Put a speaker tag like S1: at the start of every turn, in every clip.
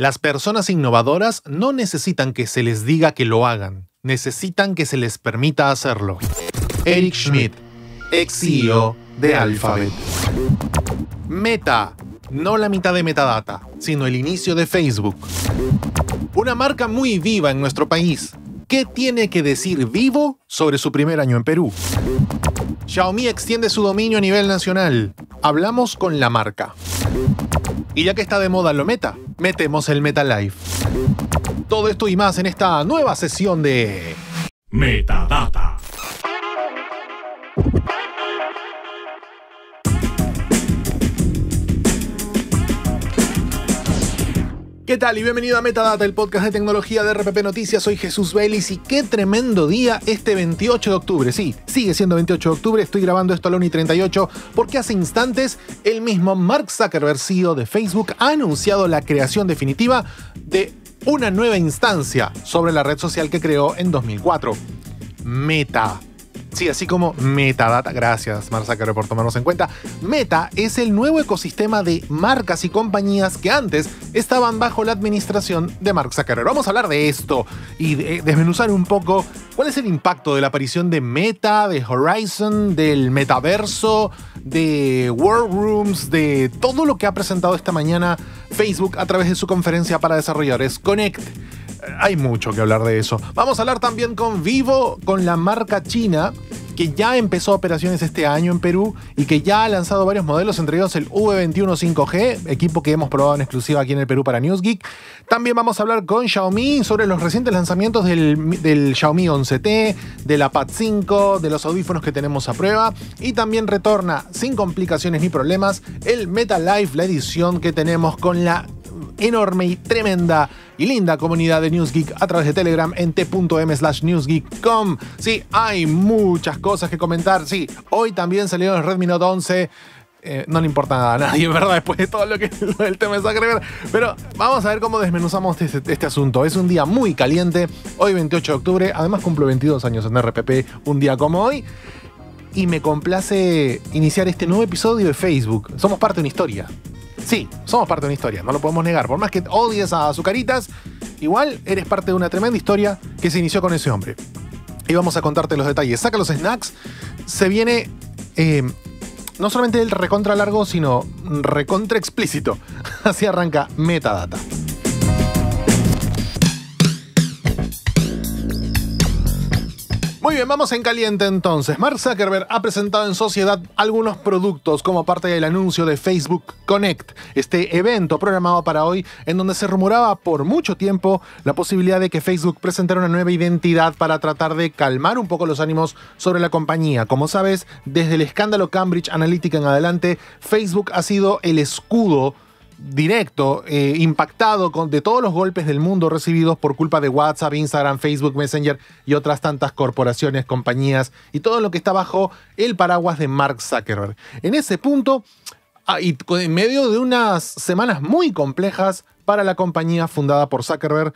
S1: Las personas innovadoras no necesitan que se les diga que lo hagan, necesitan que se les permita hacerlo. Eric Schmidt, ex CEO de Alphabet. Meta, no la mitad de metadata, sino el inicio de Facebook. Una marca muy viva en nuestro país, ¿Qué tiene que decir Vivo sobre su primer año en Perú? Xiaomi extiende su dominio a nivel nacional. Hablamos con la marca. Y ya que está de moda lo meta, metemos el Meta Todo esto y más en esta nueva sesión de Metadata. ¿Qué tal? Y bienvenido a Metadata, el podcast de tecnología de RPP Noticias. Soy Jesús Vélez y qué tremendo día este 28 de octubre. Sí, sigue siendo 28 de octubre, estoy grabando esto a la 38 porque hace instantes el mismo Mark Zuckerberg, CEO de Facebook, ha anunciado la creación definitiva de una nueva instancia sobre la red social que creó en 2004. Meta. Sí, así como Metadata, gracias Mark Zuckerberg por tomarnos en cuenta. Meta es el nuevo ecosistema de marcas y compañías que antes estaban bajo la administración de Mark Zuckerberg. Vamos a hablar de esto y eh, desmenuzar un poco cuál es el impacto de la aparición de Meta, de Horizon, del metaverso, de World de todo lo que ha presentado esta mañana Facebook a través de su conferencia para desarrolladores Connect hay mucho que hablar de eso. Vamos a hablar también con Vivo, con la marca china que ya empezó operaciones este año en Perú y que ya ha lanzado varios modelos, entre ellos el V21 5G, equipo que hemos probado en exclusiva aquí en el Perú para Newsgeek. También vamos a hablar con Xiaomi sobre los recientes lanzamientos del, Xiaomi 11T, de la Pad 5, de los audífonos que tenemos a prueba. Y también retorna, sin complicaciones ni problemas, el Meta Life, la edición que tenemos con la enorme y tremenda y linda comunidad de Newsgeek a través de Telegram en t.m slash newsgeek.com. Sí, hay muchas cosas que comentar. Sí, hoy también salió el Redmi Note 11. Eh, no le importa nada a nadie, ¿verdad? Después de todo lo que el tema es ver. Pero vamos a ver cómo desmenuzamos este, este, asunto. Es un día muy caliente, hoy 28 de octubre, además cumplo 22 años en RPP, un día como hoy. Y me complace iniciar este nuevo episodio de Facebook. Somos parte de una historia sí, somos parte de una historia, no lo podemos negar. Por más que odies a Azucaritas, igual eres parte de una tremenda historia que se inició con ese hombre. Y vamos a contarte los detalles. Saca los snacks, se viene... Eh, no solamente el recontra largo, sino recontra explícito. Así arranca Metadata. Muy bien, vamos en caliente entonces. Mark Zuckerberg ha presentado en sociedad algunos productos como parte del anuncio de Facebook Connect, este evento programado para hoy en donde se rumoraba por mucho tiempo la posibilidad de que Facebook presentara una nueva identidad para tratar de calmar un poco los ánimos sobre la compañía. Como sabes, desde el escándalo Cambridge Analytica en adelante, Facebook ha sido el escudo directo, eh, impactado con, de todos los golpes del mundo recibidos por culpa de WhatsApp, Instagram, Facebook, Messenger y otras tantas corporaciones, compañías y todo lo que está bajo el paraguas de Mark Zuckerberg. En ese punto, ah, y en medio de unas semanas muy complejas para la compañía fundada por Zuckerberg,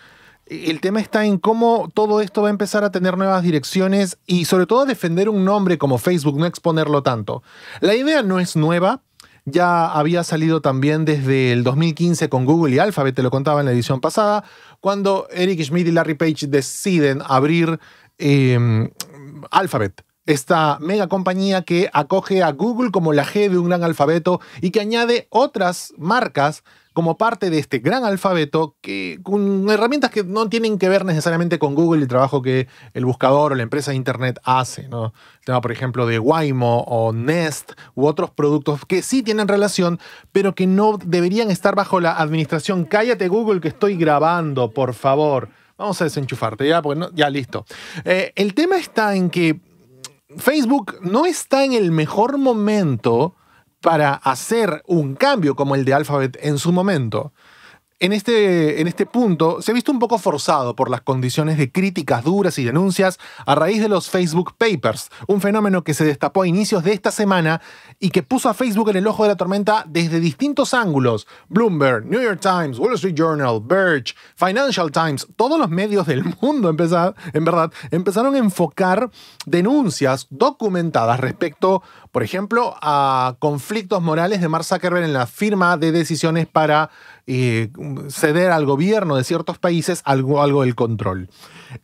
S1: el tema está en cómo todo esto va a empezar a tener nuevas direcciones y sobre todo defender un nombre como Facebook, no exponerlo tanto. La idea no es nueva, ya había salido también desde el 2015 con Google y Alphabet, te lo contaba en la edición pasada, cuando Eric Schmidt y Larry Page deciden abrir em, Alphabet, esta mega compañía que acoge a Google como la G de un gran alfabeto y que añade otras marcas como parte de este gran alfabeto que, con herramientas que no tienen que ver necesariamente con Google y el trabajo que el buscador o la empresa de Internet hace. ¿no? El tema, por ejemplo, de Waymo o Nest u otros productos que sí tienen relación, pero que no deberían estar bajo la administración. Cállate Google que estoy grabando, por favor. Vamos a desenchufarte, ya, porque ya listo. Eh, el tema está en que Facebook no está en el mejor momento para hacer un cambio como el de Alphabet en su momento, en este, en este punto se ha visto un poco forzado por las condiciones de críticas duras y denuncias a raíz de los Facebook Papers, un fenómeno que se destapó a inicios de esta semana y que puso a Facebook en el ojo de la tormenta desde distintos ángulos. Bloomberg, New York Times, Wall Street Journal, Birch, Financial Times, todos los medios del mundo, en verdad, empezaron a enfocar denuncias documentadas respecto, por ejemplo, a conflictos morales de Mark Zuckerberg en la firma de decisiones para eh, ceder al gobierno de ciertos países algo, algo del control.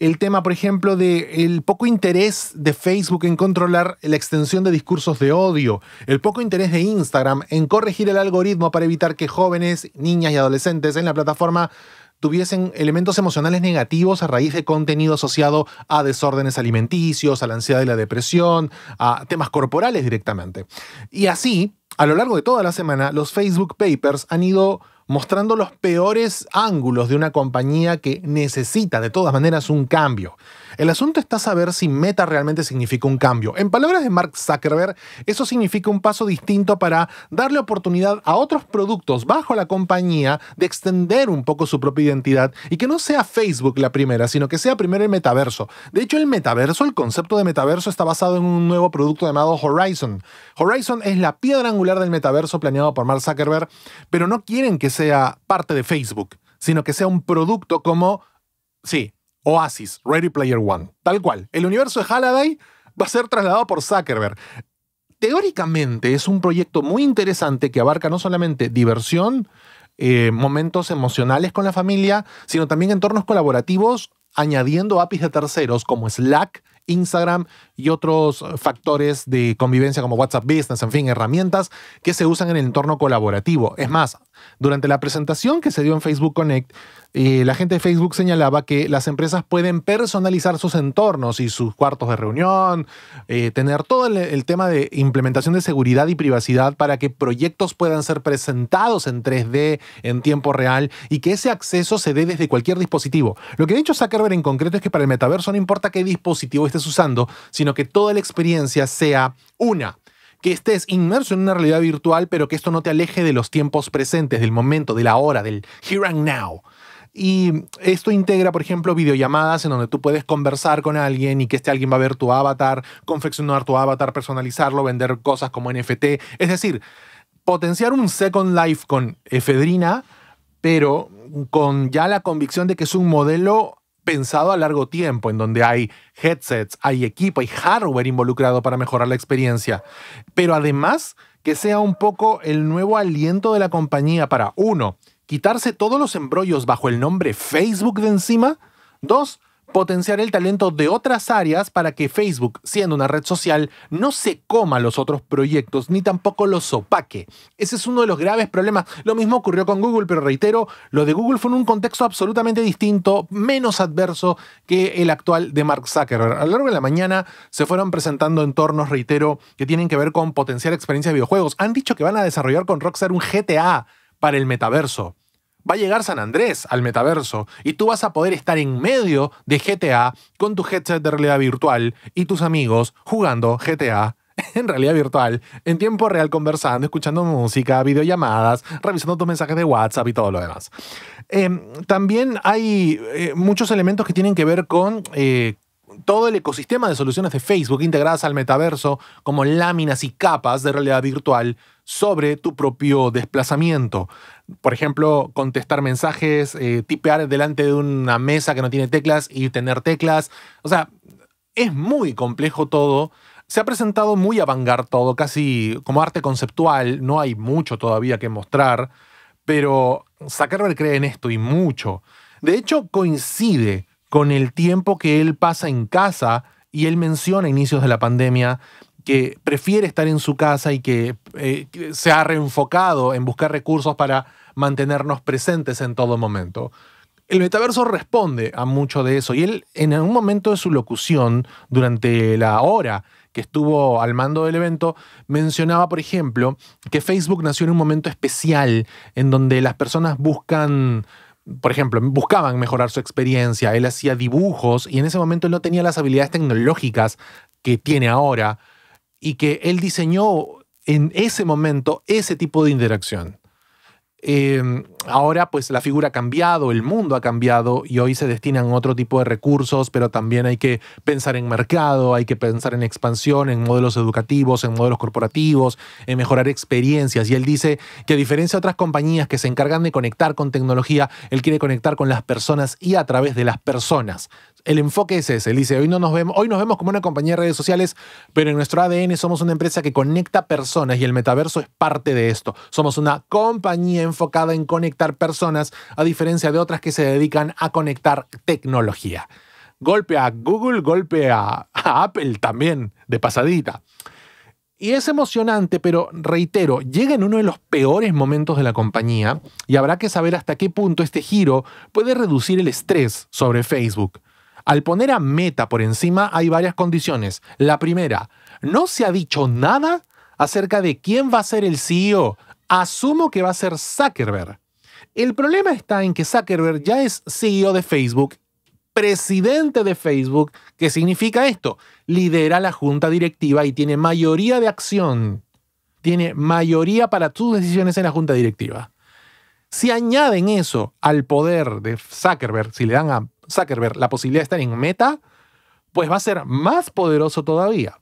S1: El tema, por ejemplo, de el poco interés de Facebook en controlar la extensión de discursos de odio, el poco interés de Instagram en corregir el algoritmo para evitar que jóvenes, niñas y adolescentes en la plataforma tuviesen elementos emocionales negativos a raíz de contenido asociado a desórdenes alimenticios, a la ansiedad y la depresión, a temas corporales directamente. Y así, a lo largo de toda la semana, los Facebook Papers han ido mostrando los peores ángulos de una compañía que necesita de todas maneras un cambio. El asunto está saber si meta realmente significa un cambio. En palabras de Mark Zuckerberg, eso significa un paso distinto para darle oportunidad a otros productos bajo la compañía de extender un poco su propia identidad y que no sea Facebook la primera, sino que sea primero el metaverso. De hecho, el metaverso, el concepto de metaverso está basado en un nuevo producto llamado Horizon. Horizon es la piedra angular del metaverso planeado por Mark Zuckerberg, pero no quieren que sea parte de Facebook, sino que sea un producto como, sí, Oasis, Ready Player One. Tal cual. El universo de Halliday va a ser trasladado por Zuckerberg. Teóricamente es un proyecto muy interesante que abarca no solamente diversión, eh, momentos emocionales con la familia, sino también entornos colaborativos añadiendo APIs de terceros como Slack, Instagram y otros factores de convivencia como WhatsApp Business, en fin, herramientas que se usan en el entorno colaborativo. Es más, durante la presentación que se dio en Facebook Connect, eh, la gente de Facebook señalaba que las empresas pueden personalizar sus entornos y sus cuartos de reunión, eh, tener todo el, el, tema de implementación de seguridad y privacidad para que proyectos puedan ser presentados en 3D, en tiempo real, y que ese acceso se dé desde cualquier dispositivo. Lo que ha dicho Zuckerberg en concreto es que para el metaverso no importa qué dispositivo estés usando, sino que toda la experiencia sea una que estés inmerso en una realidad virtual, pero que esto no te aleje de los tiempos presentes, del momento, de la hora, del here and now. Y esto integra, por ejemplo, videollamadas en donde tú puedes conversar con alguien y que este alguien va a ver tu avatar, confeccionar tu avatar, personalizarlo, vender cosas como NFT. Es decir, potenciar un Second Life con efedrina, pero con ya la convicción de que es un modelo pensado a largo tiempo, en donde hay headsets, hay equipo, hay hardware involucrado para mejorar la experiencia. Pero además que sea un poco el nuevo aliento de la compañía para, uno, quitarse todos los embrollos bajo el nombre Facebook de encima, dos, potenciar el talento de otras áreas para que Facebook, siendo una red social, no se coma los otros proyectos ni tampoco los opaque. Ese es uno de los graves problemas. Lo mismo ocurrió con Google, pero reitero, lo de Google fue en un contexto absolutamente distinto, menos adverso que el actual de Mark Zuckerberg. A lo largo de la mañana se fueron presentando entornos, reitero, que tienen que ver con potenciar experiencias de videojuegos. Han dicho que van a desarrollar con Rockstar un GTA para el metaverso va a llegar San Andrés al metaverso y tú vas a poder estar en medio de GTA con tu headset de realidad virtual y tus amigos jugando GTA en realidad virtual, en tiempo real conversando, escuchando música, videollamadas, revisando tus mensajes de WhatsApp y todo lo demás. Em, también hay eh, muchos elementos que tienen que ver con... Eh, todo el ecosistema de soluciones de Facebook integradas al metaverso como láminas y capas de realidad virtual sobre tu propio desplazamiento por ejemplo, contestar mensajes, eh, tipear delante de una mesa que no tiene teclas y tener teclas. O sea, es muy complejo todo. Se ha presentado muy avangar todo, casi como arte conceptual. No hay mucho todavía que mostrar, pero Zuckerberg cree en esto y mucho. De hecho, coincide con el tiempo que él pasa en casa y él menciona inicios de la pandemia que prefiere estar en su casa y eh, que, se ha reenfocado en buscar recursos para mantenernos presentes en todo momento. El metaverso responde a mucho de eso y él en algún momento de su locución, durante la hora que estuvo al mando del evento, mencionaba, por ejemplo, que Facebook nació en un momento especial en donde las personas buscan por ejemplo, buscaban mejorar su experiencia, él hacía dibujos y en ese momento él no tenía las habilidades tecnológicas que tiene ahora y que él diseñó en ese momento ese tipo de interacción. Eh, ahora pues la figura ha cambiado, el mundo ha cambiado y hoy se destinan otro tipo de recursos, pero también hay que pensar en mercado, hay que pensar en expansión, en modelos educativos, en modelos corporativos, en mejorar experiencias. Y él dice que a diferencia de otras compañías que se encargan de conectar con tecnología, él quiere conectar con las personas y a través de las personas el enfoque es ese. Él dice, hoy, no nos vemos, hoy nos vemos como una compañía de redes sociales, pero en nuestro ADN somos una empresa que conecta personas y el metaverso es parte de esto. Somos una compañía enfocada en conectar personas, a diferencia de otras que se dedican a conectar tecnología. Golpe a Google, golpe a, a Apple también, de pasadita. Y es emocionante, pero reitero, llega en uno de los peores momentos de la compañía y habrá que saber hasta qué punto este giro puede reducir el estrés sobre Facebook. Al poner a Meta por encima hay varias condiciones. La primera, no se ha dicho nada acerca de quién va a ser el CEO. Asumo que va a ser Zuckerberg. El problema está en que Zuckerberg ya es CEO de Facebook, presidente de Facebook. ¿Qué significa esto? Lidera la junta directiva y tiene mayoría de acción. Tiene mayoría para sus decisiones en la junta directiva. Si añaden eso al poder de Zuckerberg, si le dan a Zuckerberg la posibilidad de estar en Meta, pues va a ser más poderoso todavía.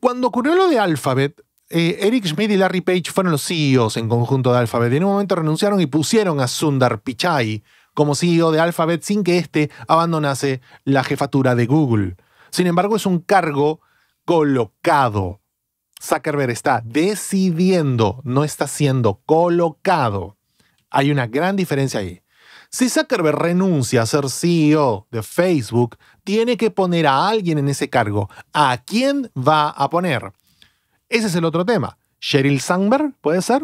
S1: Cuando ocurrió lo de Alphabet, eh, Eric Schmidt y Larry Page fueron los CEOs en conjunto de Alphabet. Y en un momento renunciaron y pusieron a Sundar Pichai como CEO de Alphabet sin que éste abandonase la jefatura de Google. Sin embargo, es un cargo colocado. Zuckerberg está decidiendo, no está siendo colocado. Hay una gran diferencia ahí. Si Zuckerberg renuncia a ser CEO de Facebook, tiene que poner a alguien en ese cargo. ¿A quién va a poner? Ese es el otro tema. Sheryl Sandberg, ¿puede ser?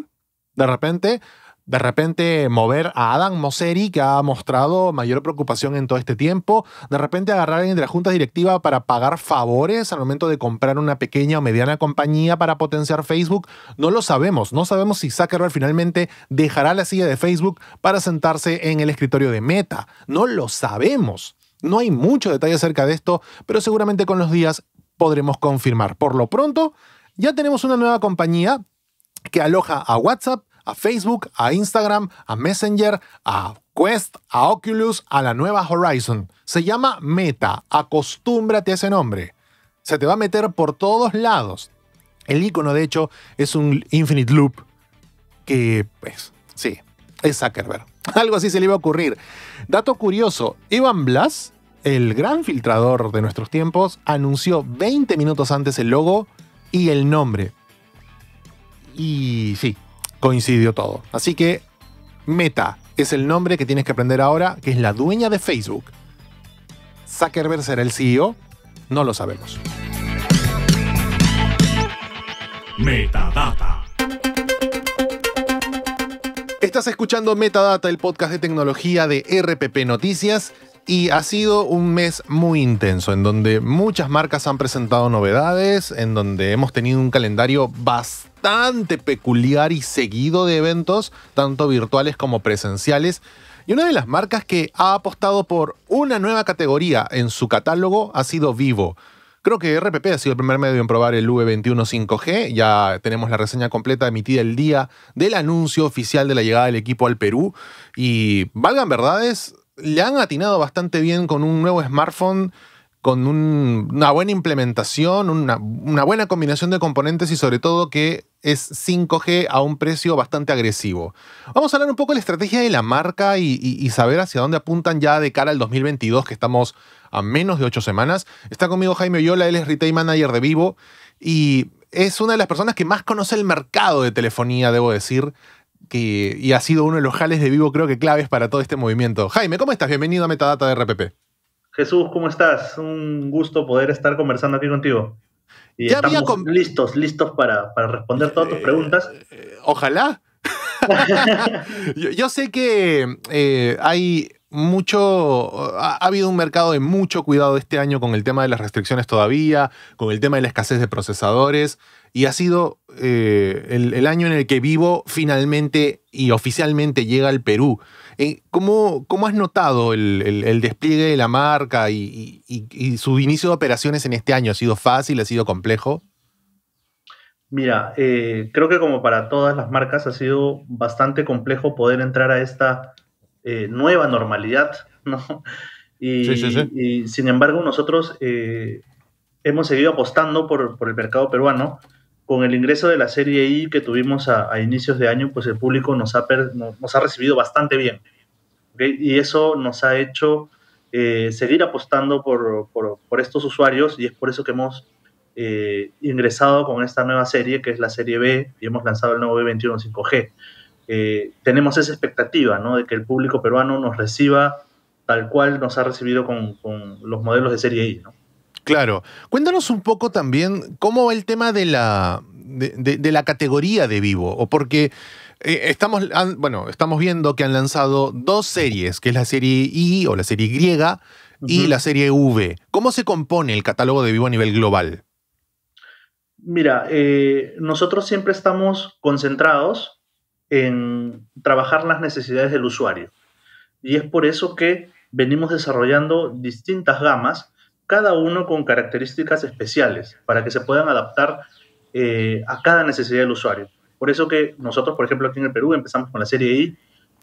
S1: De repente, de repente mover a Adam Mosseri, que ha mostrado mayor preocupación en todo este tiempo, de repente agarrar a alguien de la junta directiva para pagar favores al momento de comprar una pequeña o mediana compañía para potenciar Facebook, no lo sabemos. No sabemos si Zuckerberg finalmente dejará la silla de Facebook para sentarse en el escritorio de Meta. No lo sabemos. No hay mucho detalle acerca de esto, pero seguramente con los días podremos confirmar. Por lo pronto, ya tenemos una nueva compañía que aloja a WhatsApp, a Facebook, a Instagram, a Messenger, a Quest, a Oculus, a la nueva Horizon. Se llama Meta, acostúmbrate a ese nombre. Se te va a meter por todos lados. El icono, de hecho, es un infinite loop que, pues, sí, es Zuckerberg. Algo así se le iba a ocurrir. Dato curioso, Ivan Blass, el gran filtrador de nuestros tiempos, anunció 20 minutos antes el logo y el nombre. Y sí, coincidió todo. Así que Meta es el nombre que tienes que aprender ahora, que es la dueña de Facebook. Zuckerberg será el CEO, no lo sabemos. Metadata. Estás escuchando Metadata, el podcast de tecnología de RPP Noticias. Y ha sido un mes muy intenso, en donde muchas marcas han presentado novedades, en donde hemos tenido un calendario bastante bastante peculiar y seguido de eventos, tanto virtuales como presenciales. Y una de las marcas que ha apostado por una nueva categoría en su catálogo ha sido Vivo. Creo que RPP ha sido el primer medio en probar el V21 5G. Ya tenemos la reseña completa emitida el día del anuncio oficial de la llegada del equipo al Perú. Y valgan verdades, le han atinado bastante bien con un nuevo smartphone con una buena implementación, una, buena combinación de componentes y sobre todo que es 5G a un precio bastante agresivo. Vamos a hablar un poco de la estrategia de la marca y, saber hacia dónde apuntan ya de cara al 2022, que estamos a menos de ocho semanas. Está conmigo Jaime Oyola, él es Retail Manager de Vivo y es una de las personas que más conoce el mercado de telefonía, debo decir, que, y ha sido uno de los jales de Vivo creo que claves para todo este movimiento. Jaime, ¿cómo estás? Bienvenido a Metadata de RPP.
S2: Jesús, ¿cómo estás? Un gusto poder estar conversando aquí contigo. Y ya estamos listos, listos para, responder todas
S1: tus eh, preguntas. Eh, ojalá. yo, sé que eh, hay mucho, ha, habido un mercado de mucho cuidado este año con el tema de las restricciones todavía, con el tema de la escasez de procesadores, y ha sido el, el año en el que Vivo finalmente y oficialmente llega al Perú. Eh, ¿Cómo, has notado el, despliegue de la marca y, su inicio de operaciones en este año? ¿Ha sido fácil? ¿Ha sido complejo?
S2: Mira, eh, creo que como para todas las marcas ha sido bastante complejo poder entrar a esta eh, nueva normalidad, ¿no? Y, y sin embargo nosotros hemos seguido apostando por, por el mercado peruano con el ingreso de la Serie I que tuvimos a, inicios de año, pues el público nos ha, nos ha recibido bastante bien. Y eso nos ha hecho eh, seguir apostando por, estos usuarios y es por eso que hemos eh, ingresado con esta nueva serie, que es la Serie B, y hemos lanzado el nuevo B21 5G. Eh, tenemos esa expectativa ¿no? de que el público peruano nos reciba tal cual nos ha recibido con, con los modelos de Serie I. ¿no?
S1: Claro. Cuéntanos un poco también cómo va el tema de la, de, la categoría de vivo, o porque eh, estamos, bueno, estamos viendo que han lanzado dos series, que es la serie I o la serie Y y la serie V. ¿Cómo se compone el catálogo de vivo a nivel global?
S2: Mira, eh, nosotros siempre estamos concentrados en trabajar las necesidades del usuario. Y es por eso que venimos desarrollando distintas gamas cada uno con características especiales para que se puedan adaptar eh, a cada necesidad del usuario. Por eso que nosotros, por ejemplo, aquí en el Perú empezamos con la serie I,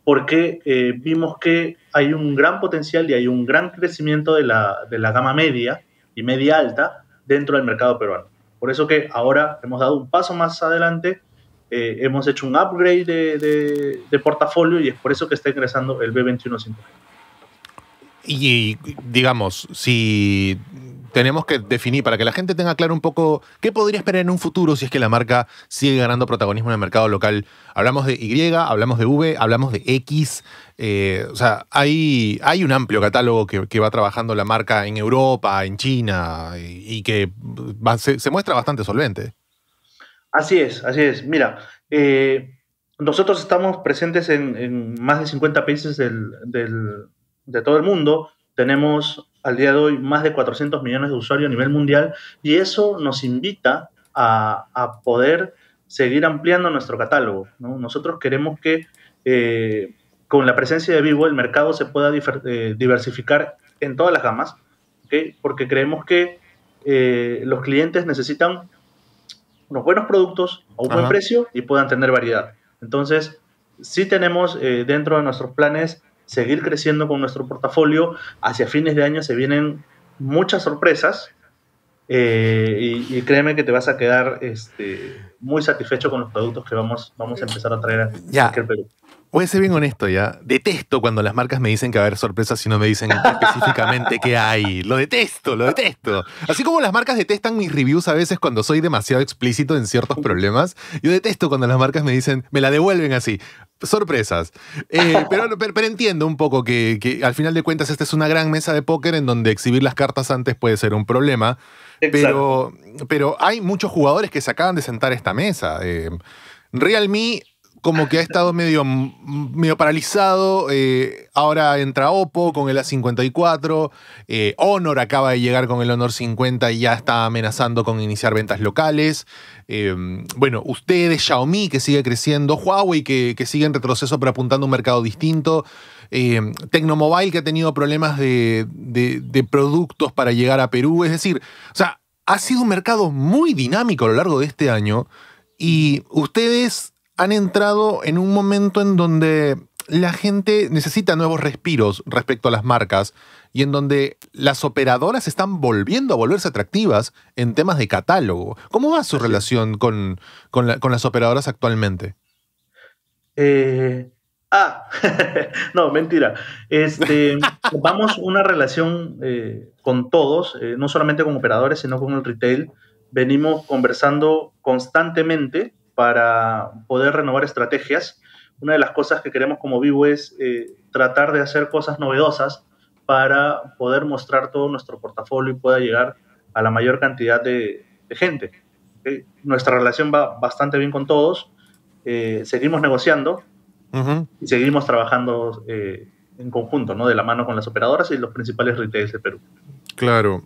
S2: porque eh, vimos que hay un gran potencial y hay un gran crecimiento de la, gama media y media alta dentro del mercado peruano. Por eso que ahora hemos dado un paso más adelante, eh, hemos hecho un upgrade de, de portafolio y es por eso que está ingresando el
S1: B2150. Y, digamos, si tenemos que definir para que la gente tenga claro un poco qué podría esperar en un futuro si es que la marca sigue ganando protagonismo en el mercado local. Hablamos de Y, hablamos de V, hablamos de X. Eh, o sea, hay, hay un amplio catálogo que, va trabajando la marca en Europa, en China, y, que se, muestra bastante solvente.
S2: Así es, así es. Mira, eh, nosotros estamos presentes en, más de 50 países del de todo el mundo. Tenemos al día de hoy más de 400 millones de usuarios a nivel mundial y eso nos invita a, poder seguir ampliando nuestro catálogo. Nosotros queremos que eh, con la presencia de Vivo el mercado se pueda eh, diversificar en todas las gamas, porque creemos que eh, los clientes necesitan unos buenos productos a un buen precio y puedan tener variedad. Entonces, sí tenemos dentro de nuestros planes seguir creciendo con nuestro portafolio. Hacia fines de año se vienen muchas sorpresas eh, y, créeme que te vas a quedar este, muy satisfecho con los productos que vamos, vamos a empezar a traer aquí
S1: al Perú. Voy a ser bien honesto ya. Detesto cuando las marcas me dicen que va a haber sorpresas si no me dicen específicamente qué hay. Lo detesto, lo detesto. Así como las marcas detestan mis reviews a veces cuando soy demasiado explícito en ciertos problemas, yo detesto cuando las marcas me dicen, me la devuelven así. Sorpresas. Eh, pero, entiendo un poco que, al final de cuentas esta es una gran mesa de póker en donde exhibir las cartas antes puede ser un problema. Pero, hay muchos jugadores que se acaban de sentar esta mesa. Eh, Realme como que ha estado medio, medio paralizado. Eh, ahora entra Oppo con el A54. Eh, Honor acaba de llegar con el Honor 50 y ya está amenazando con iniciar ventas locales. Eh, bueno, ustedes, Xiaomi que sigue creciendo, Huawei que, sigue en retroceso pero apuntando a un mercado distinto. Tecnomobile que ha tenido problemas de, de productos para llegar a Perú. Es decir, o sea, ha sido un mercado muy dinámico a lo largo de este año. Y ustedes han entrado en un momento en donde la gente necesita nuevos respiros respecto a las marcas y en donde las operadoras están volviendo a volverse atractivas en temas de catálogo. ¿Cómo va su relación con, las operadoras actualmente?
S2: Eh, ah, no, mentira. Este, vamos una relación eh, con todos, eh, no solamente con operadores, sino con el retail. Venimos conversando constantemente para poder renovar estrategias. Una de las cosas que queremos como Vivo es eh, tratar de hacer cosas novedosas para poder mostrar todo nuestro portafolio y pueda llegar a la mayor cantidad de, gente. Eh, nuestra relación va bastante bien con todos, eh, seguimos negociando y seguimos trabajando en conjunto, ¿no? de la mano con las operadoras y los principales retailers de Perú.
S1: Claro.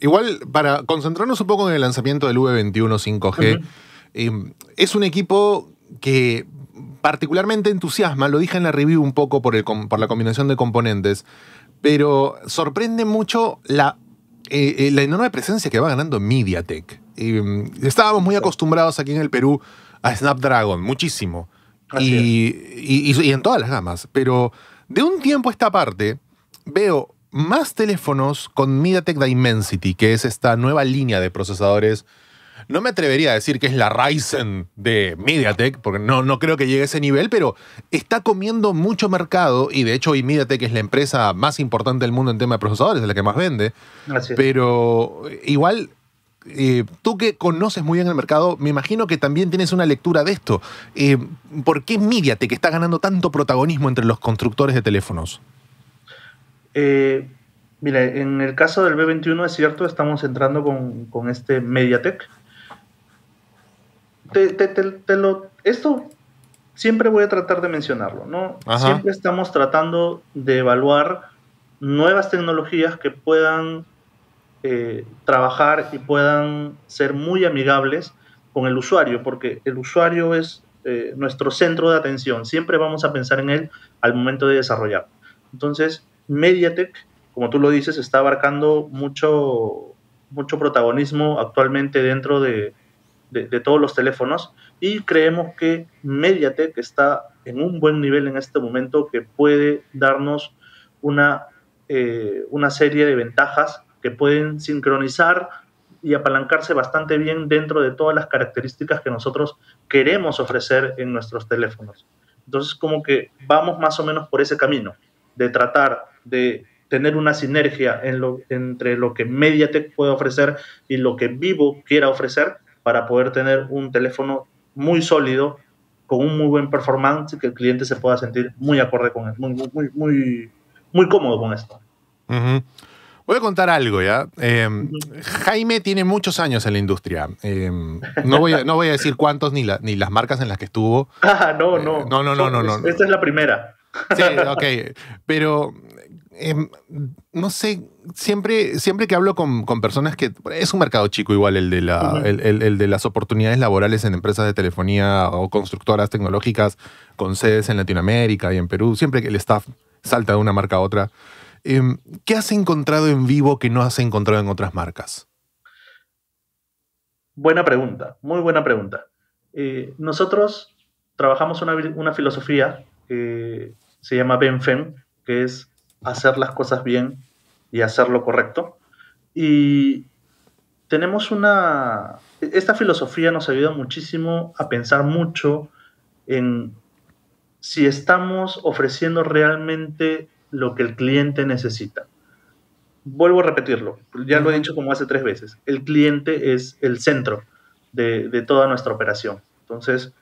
S1: igual, para concentrarnos un poco en el lanzamiento del V21 5G, Em, es un equipo que particularmente entusiasma, lo dije en la review un poco por, la combinación de componentes, pero sorprende mucho la, eh, eh, enorme presencia que va ganando MediaTek. Em, estábamos muy acostumbrados aquí en el Perú a Snapdragon, muchísimo, y, en todas las gamas, pero de un tiempo a esta parte veo más teléfonos con MediaTek Dimensity, que es esta nueva línea de procesadores no me atrevería a decir que es la Ryzen de MediaTek, porque no, no creo que llegue a ese nivel, pero está comiendo mucho mercado y de hecho hoy MediaTek es la empresa más importante del mundo en tema de procesadores, es la que más vende. Pero igual eh, tú que conoces muy bien el mercado, me imagino que también tienes una lectura de esto. Eh, ¿Por qué Mediatek está ganando tanto protagonismo entre los constructores de teléfonos?
S2: Eh, mira, en el caso del B21 es cierto, estamos entrando con, con este Mediatek, lo, esto siempre voy a tratar de mencionarlo, ¿no? Siempre estamos tratando de evaluar nuevas tecnologías que puedan eh, trabajar y puedan ser muy amigables con el usuario, porque el usuario es eh, nuestro centro de atención, siempre vamos a pensar en él al momento de desarrollar. Entonces, Mediatek, como tú lo dices, está abarcando mucho, mucho protagonismo actualmente dentro de, de, todos los teléfonos y creemos que Mediatek está en un buen nivel en este momento que puede darnos una, eh, una serie de ventajas que pueden sincronizar y apalancarse bastante bien dentro de todas las características que nosotros queremos ofrecer en nuestros teléfonos. Entonces como que vamos más o menos por ese camino de tratar de tener una sinergia entre lo que Mediatek puede ofrecer y lo que Vivo quiera ofrecer para poder tener un teléfono muy sólido, con un muy buen performance, que el cliente se pueda sentir muy acorde con él, muy, muy,
S1: muy, muy cómodo con esto. Voy a contar algo, ¿ya? Em, Jaime tiene muchos años en la industria. Em, no, voy a, no voy a decir cuántos ni, ni las marcas en las que estuvo.
S2: Ah, no, eh, no. no, no, no, no, no.
S1: Esta es la primera. Sí, ok. Pero Em, no sé, siempre, siempre que hablo con, personas que. Es un mercado chico igual el de, la, el, de las oportunidades laborales en empresas de telefonía o constructoras tecnológicas con sedes en Latinoamérica y en Perú. Siempre que el staff salta de una marca a otra. Em, ¿Qué has encontrado en vivo que no has encontrado en otras marcas?
S2: Buena pregunta, muy buena pregunta. Eh, nosotros trabajamos una, una filosofía que eh, se llama BenFem, que es hacer las cosas bien y hacer lo correcto. Y tenemos una... Esta filosofía nos ayuda muchísimo a pensar mucho en si estamos ofreciendo realmente lo que el cliente necesita. Vuelvo a repetirlo, ya lo he dicho como hace tres veces, el cliente es el centro de, toda nuestra operación. Entonces,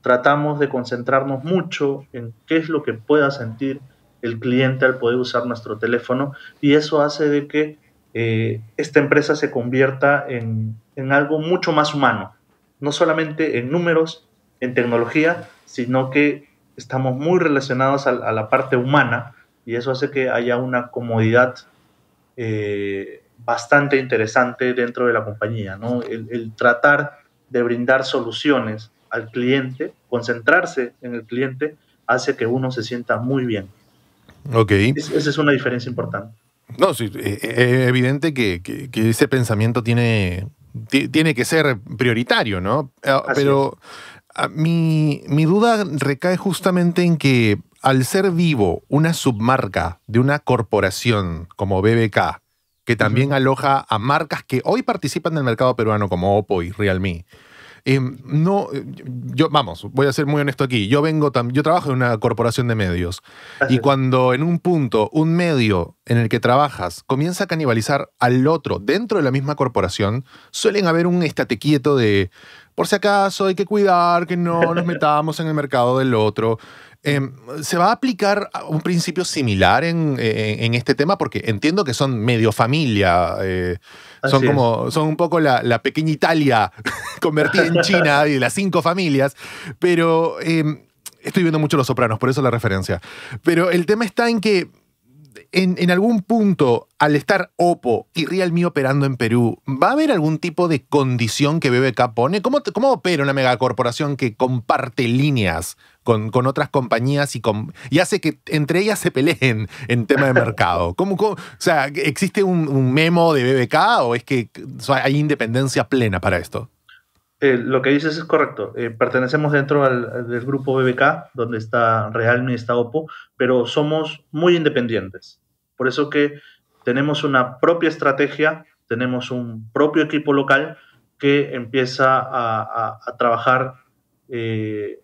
S2: tratamos de concentrarnos mucho en qué es lo que pueda sentir el cliente al poder usar nuestro teléfono y eso hace de que eh, esta empresa se convierta en, algo mucho más humano, no solamente en números, en tecnología, sino que estamos muy relacionados a, la parte humana y eso hace que haya una comodidad eh, bastante interesante dentro de la compañía, ¿no? el, el, tratar de brindar soluciones al cliente, concentrarse en el cliente, hace que uno se sienta muy bien esa es una diferencia importante. No, sí, eh,
S1: eh, es evidente que, ese pensamiento tiene, tiene que ser prioritario, ¿no? Ah, pero mi, duda recae justamente en que al ser vivo una submarca de una corporación como BBK, que también aloja a marcas que hoy participan del mercado peruano como Oppo y Realme, eh, no, eh, yo, vamos, voy a ser muy honesto aquí. Yo vengo, yo trabajo en una corporación de medios. y cuando en un punto un medio en el que trabajas comienza a canibalizar al otro dentro de la misma corporación, suelen haber un estate quieto de, por si acaso hay que cuidar que no nos metamos en el mercado del otro. Em, ¿Se va a aplicar un principio similar en, este tema? Porque entiendo que son medio familia, eh, son como, son un poco la, pequeña Italia convertida en China y de las cinco familias, pero em, estoy viendo mucho Los Sopranos, por eso la referencia. Pero el tema está en que en, algún punto, al estar Oppo y Realme operando en Perú, ¿va a haber algún tipo de condición que BBK pone? ¿Cómo, cómo opera una megacorporación que comparte líneas con, otras compañías y, con, y hace que entre ellas se peleen en tema de mercado. o sea, ¿existe un, memo de BBK o es que hay independencia plena para esto?
S2: Eh, lo que dices es correcto. Eh, pertenecemos dentro del grupo BBK, donde está Realme y está Oppo, pero somos muy independientes. Por eso que tenemos una propia estrategia, tenemos un propio equipo local que empieza a, trabajar eh,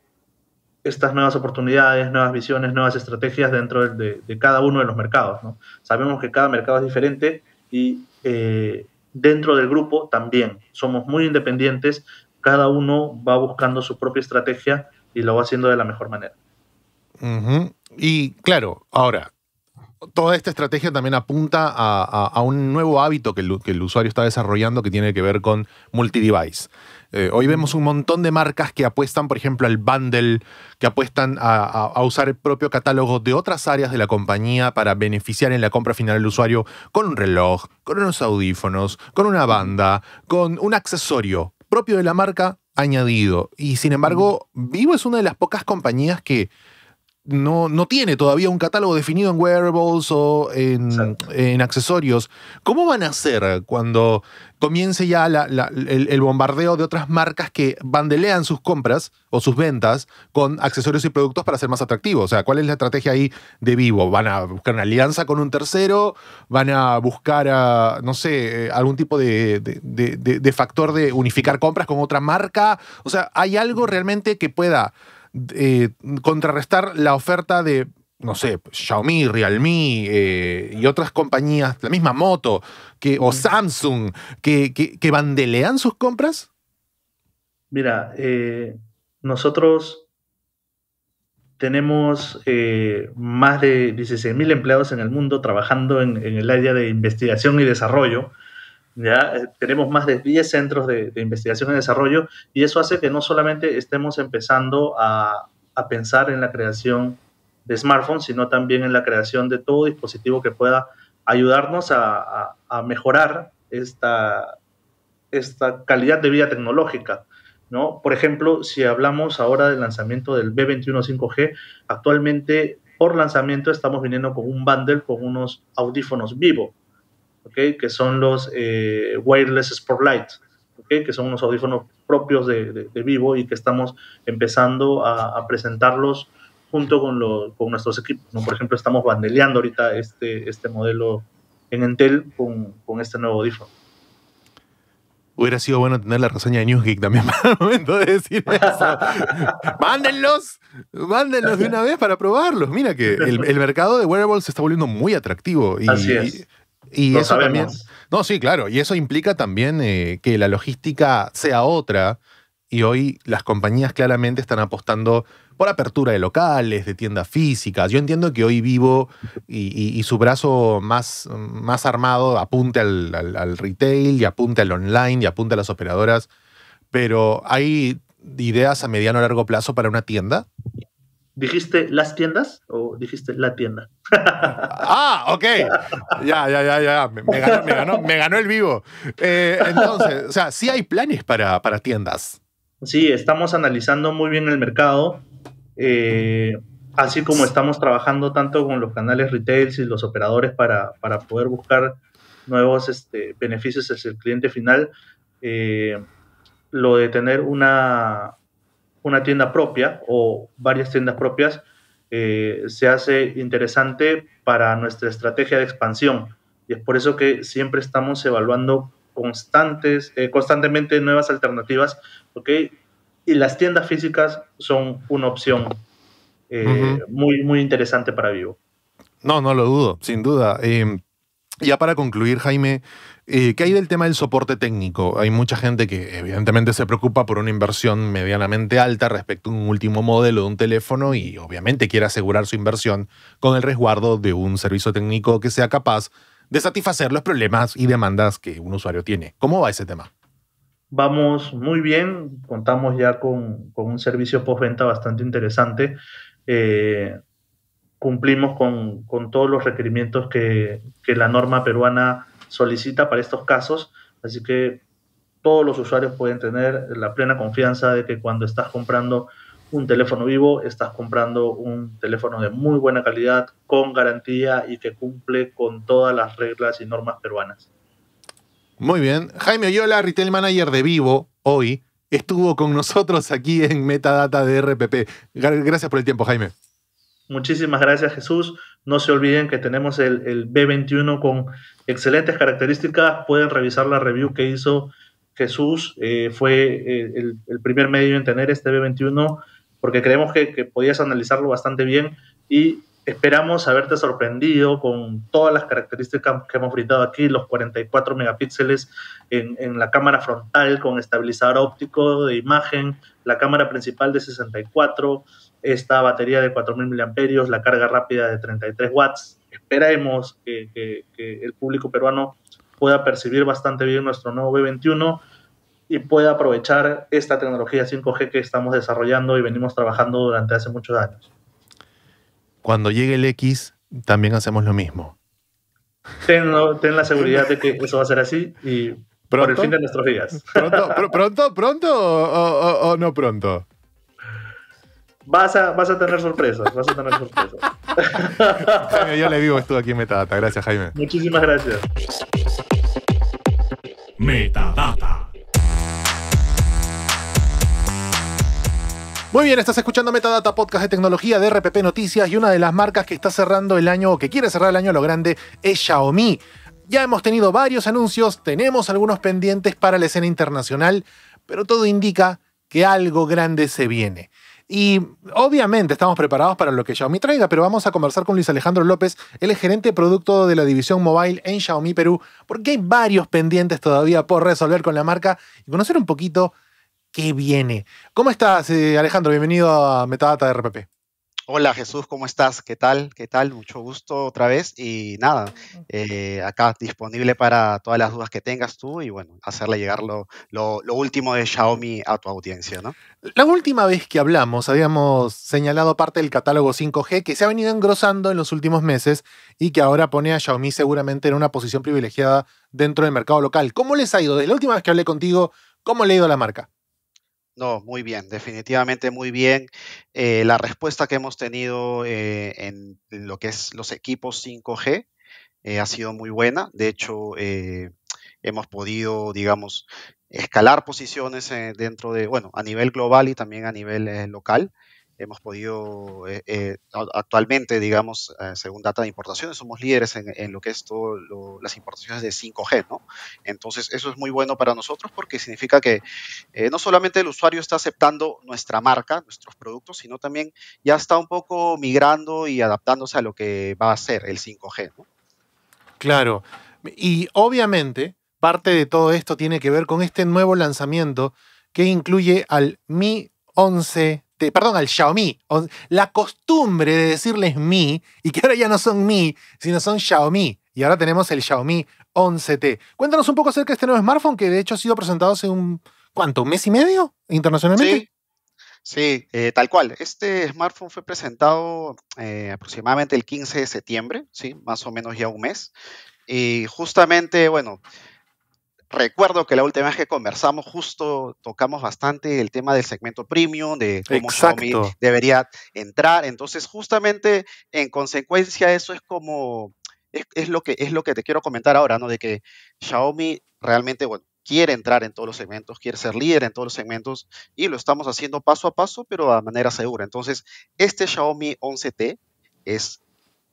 S2: estas nuevas oportunidades, nuevas visiones, nuevas estrategias dentro de, cada uno de los mercados. Sabemos que cada mercado es diferente y eh, dentro del grupo también. Somos muy independientes, cada uno va buscando su propia estrategia y lo va haciendo de la mejor manera.
S1: Y claro, ahora, toda esta estrategia también apunta a, un nuevo hábito que el, usuario está desarrollando que tiene que ver con multi-device. Eh, hoy vemos un montón de marcas que apuestan, por ejemplo, al bundle, que apuestan a, a, usar el propio catálogo de otras áreas de la compañía para beneficiar en la compra final al usuario con un reloj, con unos audífonos, con una banda, con un accesorio propio de la marca añadido. Y sin embargo, Vivo es una de las pocas compañías que no, tiene todavía un catálogo definido en wearables o en, accesorios. ¿Cómo van a hacer cuando comience ya el, bombardeo de otras marcas que bandelean sus compras o sus ventas con accesorios y productos para ser más atractivos? O sea, ¿cuál es la estrategia ahí de vivo? ¿Van a buscar una alianza con un tercero? ¿Van a buscar, ah, no sé, eh, algún tipo de, de, de, de factor de unificar compras con otra marca? O sea, ¿hay algo realmente que pueda eh, contrarrestar la oferta de, no sé, Xiaomi, Realme eh, y otras compañías, la misma Moto que, o Samsung, que, que, bandelean sus compras? Mira, eh,
S2: nosotros tenemos más de 16.000 empleados en el mundo trabajando en, el área de investigación y desarrollo ¿ya? Eh, tenemos más de 10 centros de, investigación y desarrollo y eso hace que no solamente estemos empezando a, pensar en la creación de smartphones, sino también en la creación de todo dispositivo que pueda ayudarnos a, mejorar esta, esta calidad de vida tecnológica. Por ejemplo, si hablamos ahora del lanzamiento del B21 5G, actualmente por lanzamiento estamos viniendo con un bundle con unos audífonos vivo, que son los eh, wireless sport ¿okay? que son unos audífonos propios de, Vivo y que estamos empezando a, presentarlos junto con, nuestros equipos. Por ejemplo, estamos bandeleando ahorita este, este modelo en Entel con, este nuevo audífono.
S1: Hubiera sido bueno tener la reseña de Geek también para el momento de decir eso. ¡Mándenlos! ¡Mándenlos de una vez para probarlos! Mira que el, mercado de wearables se está volviendo muy atractivo. Y, Así es. Y eso también. No, sí, claro. Y eso implica también eh, que la logística sea otra. Y hoy las compañías claramente están apostando por apertura de locales, de tiendas físicas. Yo entiendo que hoy Vivo y, su brazo más, más armado apunte al, retail y apunte al online y apunte a las operadoras, pero ¿hay ideas a mediano o largo plazo para una tienda?
S2: ¿Dijiste las tiendas o dijiste la tienda?
S1: ah, ok. Ya, ya, ya, ya. Me, ganó, me, ganó, me ganó, el vivo. Eh, entonces, o sea, sí hay planes para, tiendas. Sí, estamos analizando muy
S2: bien el mercado, eh, así como estamos trabajando tanto con los canales retails y los operadores para, poder buscar nuevos este, beneficios hacia el cliente final. Eh, lo de tener una, una tienda propia o varias tiendas propias eh, se hace interesante para nuestra estrategia de expansión. Y es por eso que siempre estamos evaluando constantes, eh, constantemente nuevas alternativas, ¿ok? Y las tiendas físicas son una opción eh, muy, muy interesante para Vivo.
S1: No, no lo dudo, sin duda. Ya para concluir, Jaime, eh, ¿qué hay del tema del soporte técnico? Hay mucha gente que evidentemente se preocupa por una inversión medianamente alta respecto a un último modelo de un teléfono y obviamente quiere asegurar su inversión con el resguardo de un servicio técnico que sea capaz de satisfacer los problemas y demandas que un usuario tiene. ¿Cómo va ese tema?
S2: Vamos muy bien, contamos ya con, un servicio postventa bastante interesante. Eh, cumplimos con, todos los requerimientos que, que, la norma peruana solicita para estos casos, así que todos los usuarios pueden tener la plena confianza de que cuando estás comprando un teléfono vivo, estás comprando un teléfono de muy buena calidad, con garantía y que cumple con todas las reglas y normas peruanas.
S1: Muy bien. Jaime Oyola, retail manager de Vivo, hoy estuvo con nosotros aquí en Metadata de RPP. Gracias por el tiempo, Jaime.
S2: Muchísimas gracias Jesús. No se olviden que tenemos el, B21 con excelentes características. Pueden revisar la review que hizo Jesús. Eh, fue eh, el, primer medio en tener este B21 porque creemos que, que podías analizarlo bastante bien y Esperamos haberte sorprendido con todas las características que hemos brindado aquí, los 44 megapíxeles en, la cámara frontal con estabilizador óptico de imagen, la cámara principal de 64, esta batería de 4.000 mAh, la carga rápida de 33 watts. Esperemos que, el público peruano pueda percibir bastante bien nuestro nuevo v 21 y pueda aprovechar esta tecnología 5G que estamos desarrollando y venimos trabajando durante hace muchos años
S1: cuando llegue el X, también hacemos lo mismo.
S2: Ten, la seguridad de que eso va a ser así y por el fin de nuestros días. ¿Pronto,
S1: pronto, pronto o, no pronto?
S2: Vas a, vas a tener sorpresas, vas a tener sorpresas.
S1: Jaime, yo le digo, esto aquí en Metadata. Gracias, Jaime. Muchísimas gracias. Metadata. Muy bien, estás escuchando Metadata Podcast de Tecnología de RPP Noticias y una de las marcas que está cerrando el año o que quiere cerrar el año a lo grande es Xiaomi. Ya hemos tenido varios anuncios, tenemos algunos pendientes para la escena internacional, pero todo indica que algo grande se viene. Y obviamente estamos preparados para lo que Xiaomi traiga, pero vamos a conversar con Luis Alejandro López, el gerente producto de la división mobile en Xiaomi Perú, porque hay varios pendientes todavía por resolver con la marca y conocer un poquito qué viene. ¿Cómo estás, eh, Alejandro? Bienvenido a Metadata de RPP.
S3: Hola Jesús, ¿cómo estás? ¿Qué tal? ¿Qué tal? Mucho gusto otra vez y nada, eh, acá disponible para todas las dudas que tengas tú y bueno, hacerle llegar lo, último de Xiaomi a tu audiencia, ¿no?
S1: La última vez que hablamos habíamos señalado parte del catálogo 5G que se ha venido engrosando en los últimos meses y que ahora pone a Xiaomi seguramente en una posición privilegiada dentro del mercado local. ¿Cómo les ha ido? la última vez que hablé contigo, ¿cómo le ha ido a la marca?
S3: No, muy bien, definitivamente muy bien. Eh, la respuesta que hemos tenido eh, en lo que es los equipos 5G eh, ha sido muy buena. De hecho, hemos podido, digamos, escalar posiciones dentro de, bueno, a nivel global y también a nivel local hemos podido, eh, eh, actualmente, digamos, eh, según data de importaciones, somos líderes en, lo que es todo las importaciones de 5G, ¿no? Entonces, eso es muy bueno para nosotros porque significa que no solamente el usuario está aceptando nuestra marca, nuestros productos, sino también ya está un poco migrando y adaptándose a lo que va a ser el 5G, ¿no?
S1: Claro. Y obviamente, parte de todo esto tiene que ver con este nuevo lanzamiento que incluye al Mi 11 perdón, al Xiaomi. La costumbre de decirles mi, y que ahora ya no son mi, sino son Xiaomi. Y ahora tenemos el Xiaomi 11T. Cuéntanos un poco acerca de este nuevo smartphone que de hecho ha sido presentado hace un, ¿cuánto? ¿Un mes y medio internacionalmente? Sí,
S3: eh, tal cual. Este smartphone fue presentado eh, aproximadamente el 15 de septiembre, ¿sí? más o menos ya un mes. Y justamente, bueno, Recuerdo que la última vez que conversamos justo tocamos bastante el tema del segmento premium, de cómo Xiaomi debería entrar. Entonces, justamente en consecuencia eso es como es, lo que es lo que te quiero comentar ahora, ¿no? De que Xiaomi realmente quiere entrar en todos los segmentos, quiere ser líder en todos los segmentos y lo estamos haciendo paso a paso, pero de manera segura. Entonces, este Xiaomi 11T es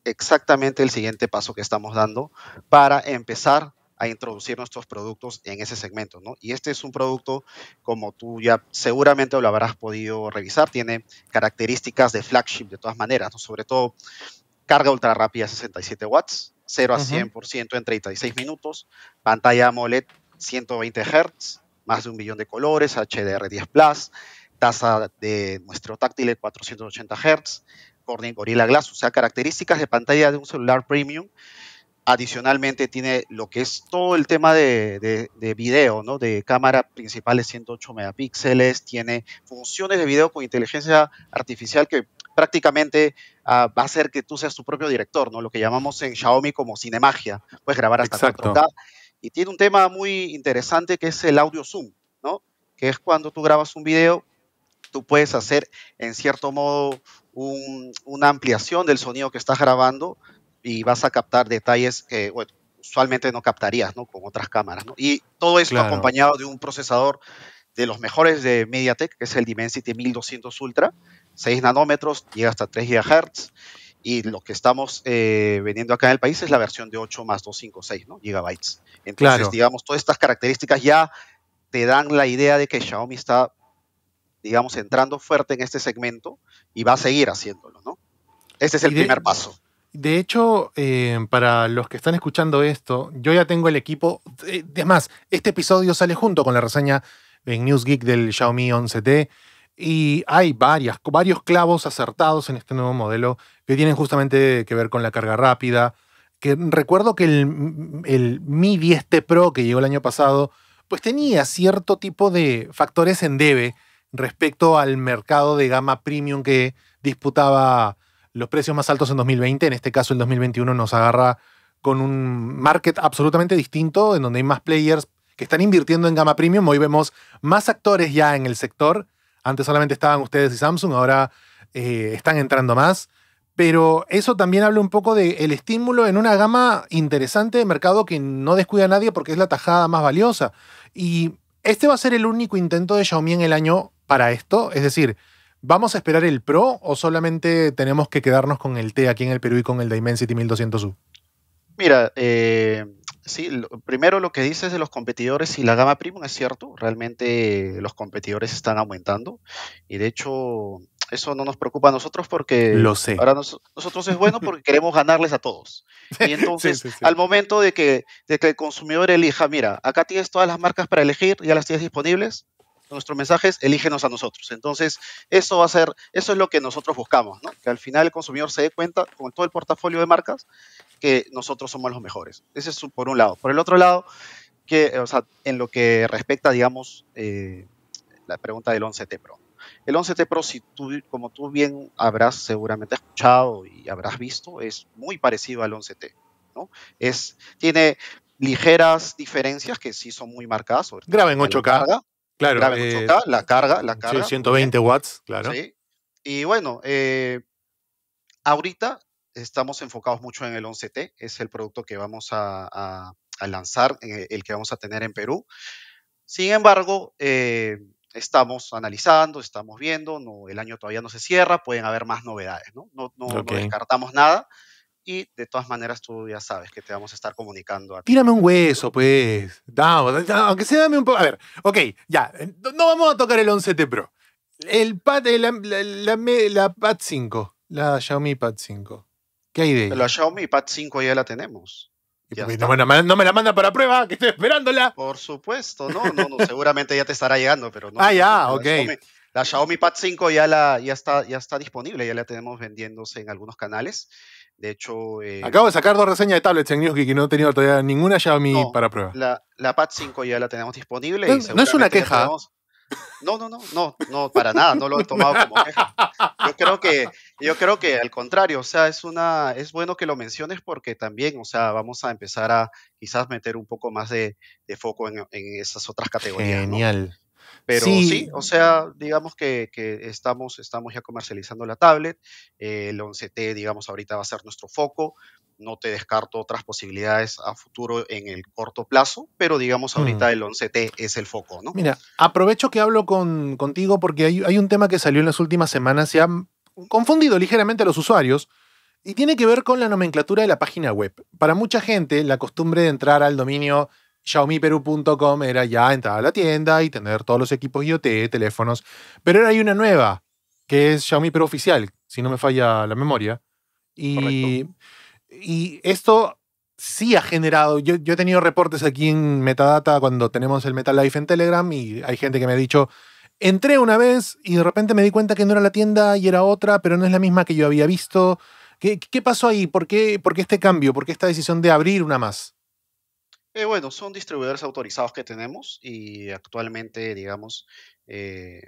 S3: exactamente el siguiente paso que estamos dando para empezar a introducir nuestros productos en ese segmento. ¿no? Y este es un producto, como tú ya seguramente lo habrás podido revisar, tiene características de flagship de todas maneras, sobre todo carga ultra rápida 67 watts, 0 a 100% en 36 minutos, pantalla AMOLED 120 Hz, más de un millón de colores, HDR10 Plus, tasa de nuestro táctil de 480 Hz, Corning Gorilla Glass, o sea, características de pantalla de un celular premium Adicionalmente tiene lo que es todo el tema de, video, ¿no? De cámara principal de 108 megapíxeles, tiene funciones de video con inteligencia artificial que prácticamente ah, va a hacer que tú seas tu propio director, ¿no? Lo que llamamos en Xiaomi como cinemagia. Puedes grabar hasta Exacto. Y tiene un tema muy interesante que es el audio zoom, ¿no? Que es cuando tú grabas un video, tú puedes hacer en cierto modo una ampliación del sonido que estás grabando y vas a captar detalles que usualmente no captarías ¿no? con otras cámaras. Y todo esto acompañado de un procesador de los mejores de MediaTek, que es el Dimensity 1200 Ultra, 6 nanómetros, llega hasta 3 GHz. Y lo que estamos eh, vendiendo acá en el país es la versión de 8 más 256 ¿no? gigabytes. Entonces, digamos, todas estas características ya te dan la idea de que Xiaomi está, digamos, entrando fuerte en este segmento y va a seguir haciéndolo, ¿no? Este es el primer paso.
S1: De hecho, eh, para los que están escuchando esto, yo ya tengo el equipo. Además, eh, este episodio sale junto con la reseña en News Geek del Xiaomi 11T. Y hay varios clavos acertados en este nuevo modelo que tienen justamente que ver con la carga rápida. Que recuerdo que el, el Mi 10T Pro que llegó el año pasado, pues tenía cierto tipo de factores en debe respecto al mercado de gama premium que disputaba los precios más altos en 2020. En este caso, el 2021 nos agarra con un market absolutamente distinto, en donde hay más players que están invirtiendo en gama premium. Hoy vemos más actores ya en el sector. Antes solamente estaban ustedes y Samsung, ahora eh, están entrando más. Pero eso también habla un poco del estímulo en una gama interesante de mercado que no descuida a nadie porque es la tajada más valiosa. Y este va a ser el único intento de Xiaomi en el año para esto. Es decir, ¿Vamos a esperar el Pro o solamente tenemos que quedarnos con el T aquí en el Perú y con el Dimensity 1200U?
S3: Mira, eh, sí, primero lo que dices de los competidores y la gama premium es cierto, realmente los competidores están aumentando y de hecho eso no nos preocupa a nosotros porque lo sé. ahora nosotros es bueno porque queremos ganarles a todos. Y entonces, al momento de que, de que el consumidor elija, mira, acá tienes todas las marcas para elegir, ya las tienes disponibles, nuestros mensajes, elígenos a nosotros. Entonces, eso va a ser, eso es lo que nosotros buscamos, ¿no? Que al final el consumidor se dé cuenta con todo el portafolio de marcas que nosotros somos los mejores. Ese es por un lado. Por el otro lado, que, en lo que respecta, digamos, eh, la pregunta del 11T Pro. El 11T Pro, si tú, como tú bien habrás seguramente escuchado y habrás visto, es muy parecido al 11T. ¿no? Es, tiene ligeras diferencias que sí son muy marcadas. Graben en 8K. Claro. Eh, la carga, la carga. 120
S1: watts, claro. Sí.
S3: Y bueno, eh, ahorita estamos enfocados mucho en el 11T, es el producto que vamos a, lanzar, eh, el que vamos a tener en Perú. Sin embargo, estamos analizando, estamos viendo, no, el año todavía no se cierra, pueden haber más novedades, no descartamos nada. Y de todas maneras, tú ya sabes que te vamos a estar comunicando. A
S1: Tírame un hueso, pues. aunque sea, dame un poco. A ver, ok, ya. No vamos a tocar el 11T Pro. El Pad, la, la, Pad 5, la Xiaomi Pad 5. ¿Qué hay La Xiaomi Pad
S3: 5 ya la tenemos. Pues, no, me la, no manda para prueba, que estoy esperándola. Por supuesto, no, no, no seguramente ya te estará llegando, pero no. Ah, ya, ok. la Xiaomi Pad 5 ya, la, ya, está, ya está disponible, ya la tenemos vendiéndose en algunos canales. De hecho. Eh, Acabo de sacar dos reseñas
S1: de tablets en NewsGeek y no he tenido todavía ninguna Xiaomi para prueba.
S3: La, la, Pad 5 ya la tenemos disponible. No, es una queja. No, no, no, no, no, para nada, no lo he tomado como queja. Yo creo que, yo creo que al contrario, o sea, es una, es bueno que lo menciones porque también, o sea, vamos a empezar a quizás meter un poco más de, foco en, esas otras categorías. Genial.
S1: Pero sí,
S3: o sea, digamos que, estamos, estamos ya comercializando la tablet, eh, el 11T, digamos, ahorita va a ser nuestro foco, no te descarto otras posibilidades a futuro en el corto plazo, pero digamos ahorita mm. el 11T es el foco, ¿no?
S1: Mira, aprovecho que hablo con, contigo porque hay, hay un tema que salió en las últimas semanas y ha confundido ligeramente a los usuarios y tiene que ver con la nomenclatura de la página web. Para mucha gente, la costumbre de entrar al dominio XiaomiPeru.com era ya entrar a la tienda y tener todos los equipos IoT, teléfonos. Pero ahora hay una nueva, que es Xiaomi Oficial, si no me falla la memoria. Y, y esto sí ha generado, yo, he tenido reportes aquí en Metadata cuando tenemos el Metal Life en Telegram y hay gente que me ha dicho, entré una vez y de repente me di cuenta que no era la tienda y era otra, pero no es la misma que yo había visto. ¿Qué, qué pasó ahí? ¿Por qué, ¿Por qué este cambio? ¿Por qué esta decisión de abrir una más?
S3: Eh, bueno, son distribuidores autorizados que tenemos y actualmente, digamos, eh,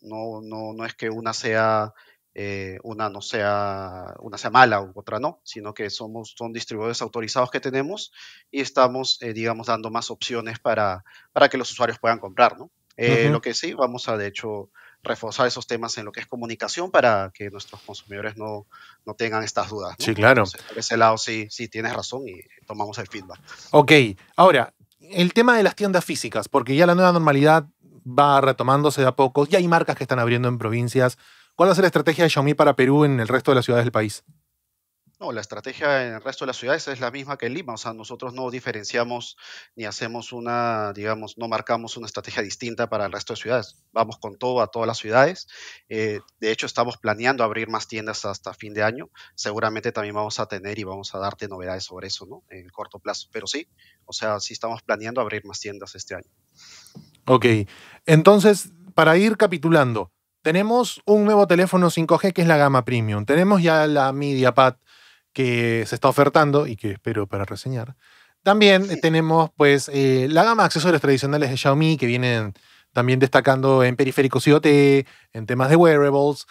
S3: no, es que una sea, eh, una no sea, una sea mala u otra no, sino que somos, son distribuidores autorizados que tenemos y estamos, digamos, dando más opciones para, para que los usuarios puedan comprar, ¿no? Lo que sí, vamos a, de hecho, reforzar esos temas en lo que es comunicación para que nuestros consumidores no, no tengan estas dudas. Sí, claro. por ese lado sí, sí tienes razón y tomamos el feedback.
S1: Ok, ahora, el tema de las tiendas físicas, porque ya la nueva normalidad va retomándose de a poco, ya hay marcas que están abriendo en provincias. ¿Cuál va a ser la estrategia de Xiaomi para Perú en el resto de las ciudades del país?
S3: No, la estrategia en el resto de las ciudades es la misma que en Lima, o sea, nosotros no diferenciamos ni hacemos una, digamos, no marcamos una estrategia distinta para el resto de ciudades. Vamos con todo a todas las ciudades. Eh, de hecho, estamos planeando abrir más tiendas hasta fin de año. Seguramente también vamos a tener y vamos a darte novedades sobre eso, ¿no? En el corto plazo. Pero sí, o sea, sí estamos planeando abrir más tiendas este año.
S1: Ok, entonces, para ir capitulando. Tenemos un nuevo teléfono 5G que es la gama premium. Tenemos ya la MediaPad que se está ofertando y que espero para reseñar. También eh, tenemos pues eh, la gama de accesorios tradicionales de Xiaomi que vienen también destacando en periféricos IoT, en temas de wearables.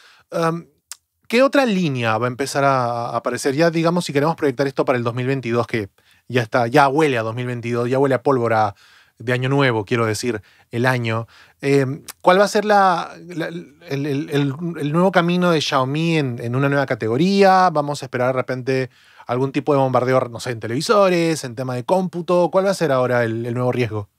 S1: ¿Qué otra línea va a empezar a aparecer ya, digamos, si queremos proyectar esto para el 2022, que ya está, ya huele a 2022, ya huele a pólvora de Año Nuevo, quiero decir, el año. Eh, ¿Cuál va a ser la, el, nuevo camino de Xiaomi en, una nueva categoría? ¿Vamos a esperar de repente algún tipo de bombardeo, no sé, en televisores, en tema de cómputo? ¿Cuál va a ser ahora el, nuevo riesgo?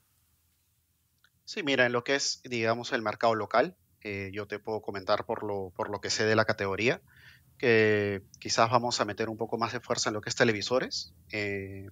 S3: Sí, mira, en lo que es, digamos, el mercado local, eh, yo te puedo comentar por lo, por lo que sé de la categoría. que quizás vamos a meter un poco más de fuerza en lo que es televisores. Eh,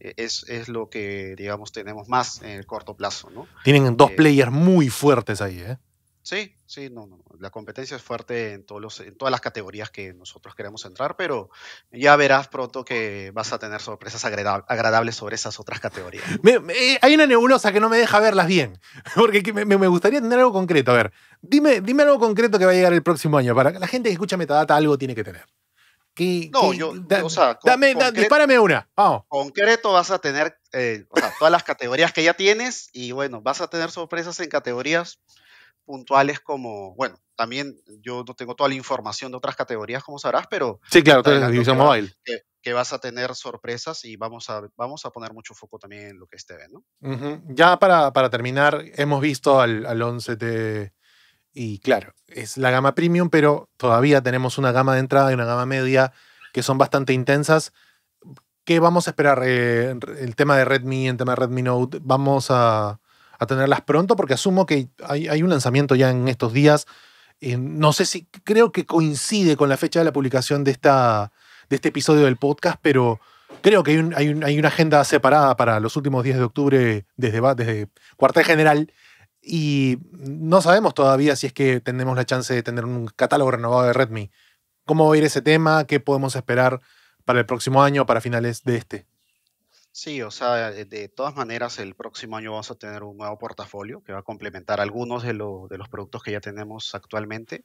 S3: eh, es, lo que, digamos, tenemos más en el corto plazo, ¿no?
S1: Tienen dos eh, players muy fuertes ahí, ¿eh?
S3: Sí, sí, no, no, la competencia es fuerte en, todos los, en todas las categorías que nosotros queremos entrar, pero ya verás pronto que vas a tener sorpresas agradables sobre esas otras
S1: categorías. Eh, hay una nebulosa que no me deja verlas bien, porque me, gustaría tener algo concreto. A ver, dime, dime algo concreto que va a llegar el próximo año, para la gente que escucha Metadata algo tiene que tener no, yo, o sea, dame, concreto, una. Vamos.
S3: Concreto vas a tener eh, todas las categorías que ya tienes y bueno, vas a tener sorpresas en categorías puntuales como, bueno, también yo no tengo toda la información de otras categorías, como sabrás, pero... Sí, claro, tú la división que que, vas a tener sorpresas y vamos a, vamos a poner mucho foco también en lo que esté ve ¿no?
S1: Ya para, terminar, hemos visto al, al 11 de y claro, es la gama premium, pero todavía tenemos una gama de entrada y una gama media que son bastante intensas. ¿Qué vamos a esperar? Eh, el tema de Redmi, el tema de Redmi Note, vamos a, tenerlas pronto porque asumo que hay, un lanzamiento ya en estos días. Eh, no sé si creo que coincide con la fecha de la publicación de, esta, de este episodio del podcast, pero creo que hay, una agenda separada para los últimos días de octubre desde, desde cuartel general y no sabemos todavía si es que tenemos la chance de tener un catálogo renovado de Redmi. ¿Cómo va a ir ese tema? ¿Qué podemos esperar para el próximo año, para finales de este?
S3: Sí, o sea, de todas maneras, el próximo año vamos a tener un nuevo portafolio que va a complementar algunos de, de, los productos que ya tenemos actualmente.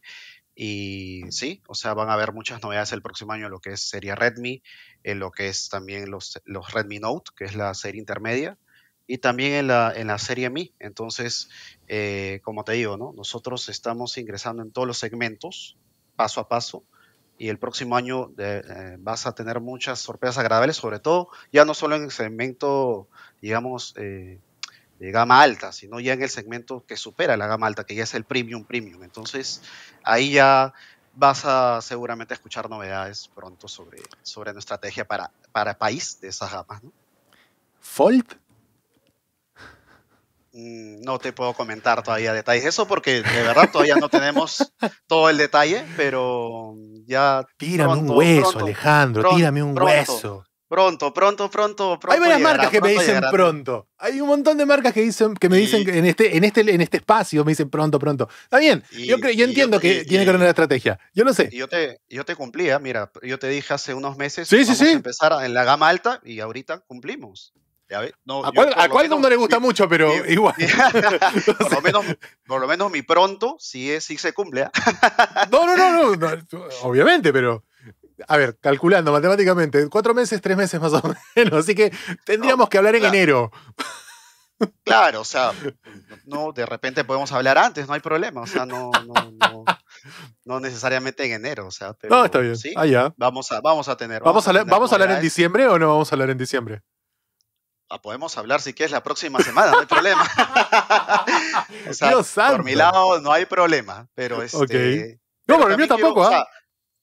S3: Y sí, o sea, van a haber muchas novedades el próximo año en lo que es serie Redmi, en lo que es también los, los Redmi Note, que es la serie intermedia y también en la, serie Mi. Entonces, eh, como te digo, ¿no? nosotros estamos ingresando en todos los segmentos, paso a paso, y el próximo año eh, vas a tener muchas sorpresas agradables, sobre todo ya no solo en el segmento, digamos, eh, de gama alta, sino ya en el segmento que supera la gama alta, que ya es el premium premium. Entonces, ahí ya vas a seguramente escuchar novedades pronto sobre, sobre nuestra estrategia para, para país de esas gamas. ¿no? Mm, no te puedo comentar todavía detalles. Eso porque de verdad todavía no tenemos todo el detalle, pero ya. Tírame un hueso, Alejandro, pronto, tírame un hueso. Pronto, pronto, pronto, pronto. Hay varias marcas que me dicen pronto.
S1: Hay un montón de marcas que dicen que me dicen en este, en este, en este espacio me dicen pronto, pronto. Está bien.
S3: yo, yo entiendo
S1: que tiene que ver una estrategia.
S3: Yo lo sé. Yo te, yo te cumplía, ¿eh? mira, yo te dije hace unos meses sí, empezar en la gama alta y ahorita cumplimos. ¿A, cuál, no le
S1: gusta mucho, pero igual.
S3: por, lo menos, mi pronto Si se cumple. ¿ah?
S1: no, no, no, no, obviamente, pero... A ver, calculando matemáticamente, cuatro meses, tres meses más o menos. Así que tendríamos que hablar en enero. Claro, o sea,
S3: no, de repente podemos hablar antes, no hay problema, o sea, no, no, no, no necesariamente en enero, o no, está bien, ah, vamos a, vamos a tener, a, vamos a hablar en
S1: diciembre o no vamos a hablar en diciembre
S3: podemos hablar si quieres la próxima semana, no hay problema. por mi lado no hay problema, pero este... No, por el tampoco, ¿ah?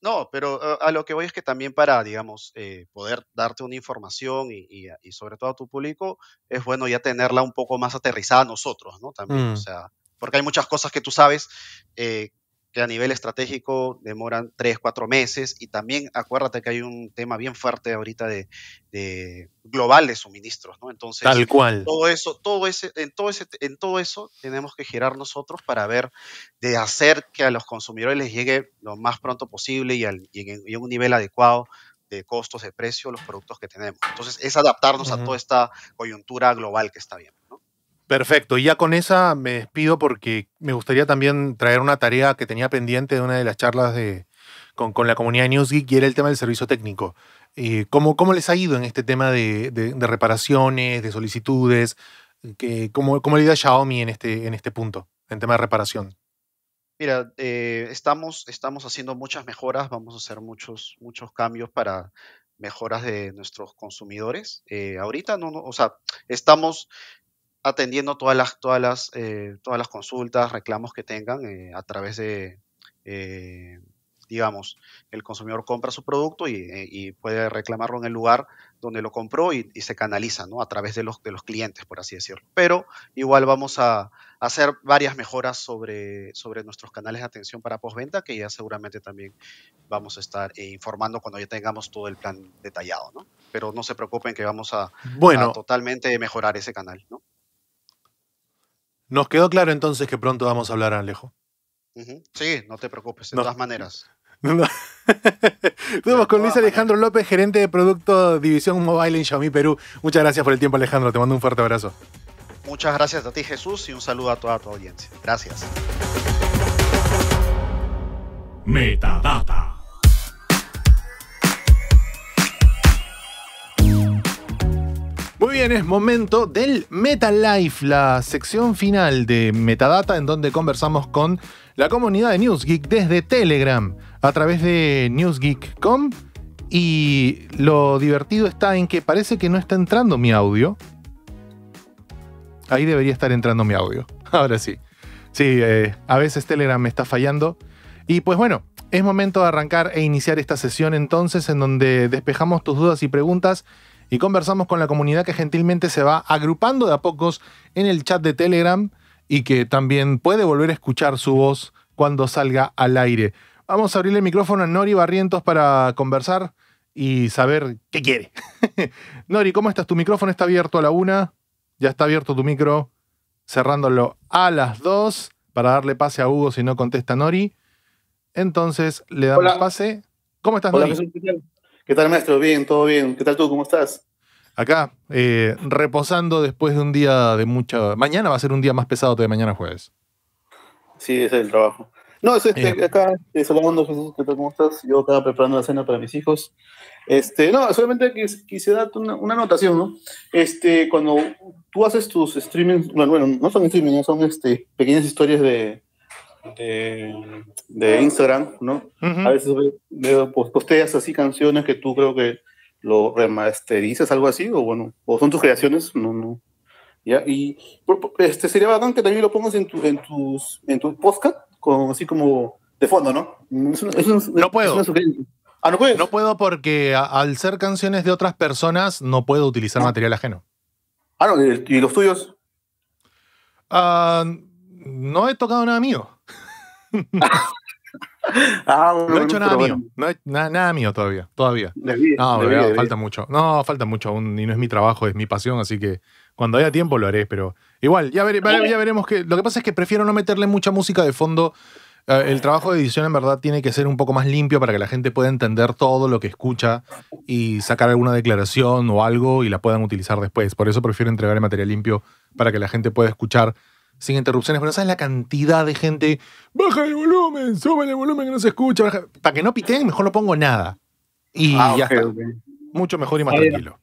S3: no, pero eh, a, lo que voy es que también para, digamos, eh, poder darte una información y, sobre todo a tu público, es bueno ya tenerla un poco más aterrizada nosotros, ¿no? También, o mm. sea, porque hay muchas cosas que tú sabes eh, que a nivel estratégico demoran tres, cuatro meses. Y también acuérdate que hay un tema bien fuerte ahorita de, global de suministros, ¿no? Entonces, tal cual. Todo eso, todo ese, en todo ese, en todo eso tenemos que girar nosotros para ver de hacer que a los consumidores les llegue lo más pronto posible y, en, un nivel adecuado de costos, de precio, los productos que tenemos. Entonces, es adaptarnos a toda esta coyuntura global que está bien.
S1: Perfecto, y ya con esa me despido porque me gustaría también traer una tarea que tenía pendiente de una de las charlas de, con, la comunidad de NewsGeek y era el tema del servicio técnico. Eh, ¿cómo, les ha ido en este tema de, reparaciones, de solicitudes? Que, ¿cómo, ¿Cómo le ha ido a Xiaomi en este, en este punto, en tema de reparación?
S3: Mira, eh, estamos, estamos haciendo muchas mejoras, vamos a hacer muchos, muchos cambios para mejoras de nuestros consumidores. Eh, ahorita no, o sea, estamos atendiendo todas las, todas las, eh, todas las consultas, reclamos que tengan eh, a través de, eh, digamos, el consumidor compra su producto y, puede reclamarlo en el lugar donde lo compró y, se canaliza, ¿no? A través de los, de los, clientes, por así decirlo. Pero igual vamos a, hacer varias mejoras sobre, sobre, nuestros canales de atención para postventa, que ya seguramente también vamos a estar informando cuando ya tengamos todo el plan detallado, ¿no? Pero no se preocupen que vamos a, a totalmente mejorar ese canal, ¿no?
S1: Nos quedó claro entonces que pronto vamos a hablar, Alejo. Sí, no te preocupes, de todas maneras. Estuvimos con Luis Alejandro López, gerente de producto División Mobile en Xiaomi Perú. Muchas gracias por el tiempo, Alejandro. Te mando un fuerte abrazo.
S3: Muchas gracias a ti, Jesús, y un saludo a toda tu audiencia. Gracias.
S1: Metadata. Muy bien, es momento del MetaLife, la sección final de Metadata en donde conversamos con la comunidad de NewsGeek desde Telegram a través de newsgeek.com y lo divertido está en que parece que no está entrando mi audio. Ahí debería estar entrando mi audio. Ahora sí. Sí, eh, a veces Telegram me está fallando. Y pues bueno, es momento de arrancar e iniciar esta sesión entonces en donde despejamos tus dudas y preguntas y conversamos con la comunidad que gentilmente se va agrupando de a pocos en el chat de Telegram y que también puede volver a escuchar su voz cuando salga al aire. Vamos a abrirle el micrófono a Nori Barrientos para conversar y saber qué quiere. Nori, ¿cómo estás? Tu micrófono está abierto a la una, ya está abierto tu micro, cerrándolo a las dos para darle pase a Hugo si no contesta Nori. Entonces le damos pase. ¿Cómo estás, Nori? ¿Qué tal, maestro? Bien,
S4: todo bien. ¿Qué tal tú?
S1: ¿Cómo estás? Acá, eh, reposando después de un día de mucha. Mañana va a ser un día más pesado de mañana jueves.
S4: Sí, ese es el trabajo.
S1: No, es este, eh. acá, eh,
S4: Jesús, ¿qué tal? ¿Cómo estás? Yo acá preparando la cena para mis hijos. Este, no, solamente que quisiera darte una, anotación, ¿no? Este, cuando tú haces tus streamings, bueno, bueno, no son streaming, son este, pequeñas historias de, de, de Instagram, ¿no? A veces veo, pues, posteas así canciones que tú creo que lo remasterizas, algo así, o bueno, o son tus creaciones, no, no. ¿Ya? Y este, sería bacán que también lo pongas en, tu, en tus en tu podcast, con, así como de fondo, ¿no? no puedo.
S1: ah, no No puedo porque al ser canciones de otras personas no puedo utilizar ah. material ajeno. Ah, ¿y los tuyos? Ah, no he tocado nada mío. Ah, no he hecho nada mío, nada, mío todavía, todavía. no, falta mucho, no, falta mucho aún y no es mi trabajo, es mi pasión, así que cuando haya tiempo lo haré, pero igual, ya, veremos que, lo que pasa es que prefiero no meterle mucha música de fondo, eh, el trabajo de edición en verdad tiene que ser un poco más limpio para que la gente pueda entender todo lo que escucha y sacar alguna declaración o algo y la puedan utilizar después, por eso prefiero entregar el material limpio para que la gente pueda escuchar sin interrupciones, pero ¿sabes la cantidad de gente? Baja el volumen, sube el volumen que no se escucha. Para que no piteen, mejor no pongo nada. Y ah, ya está. Mucho mejor y más tranquilo.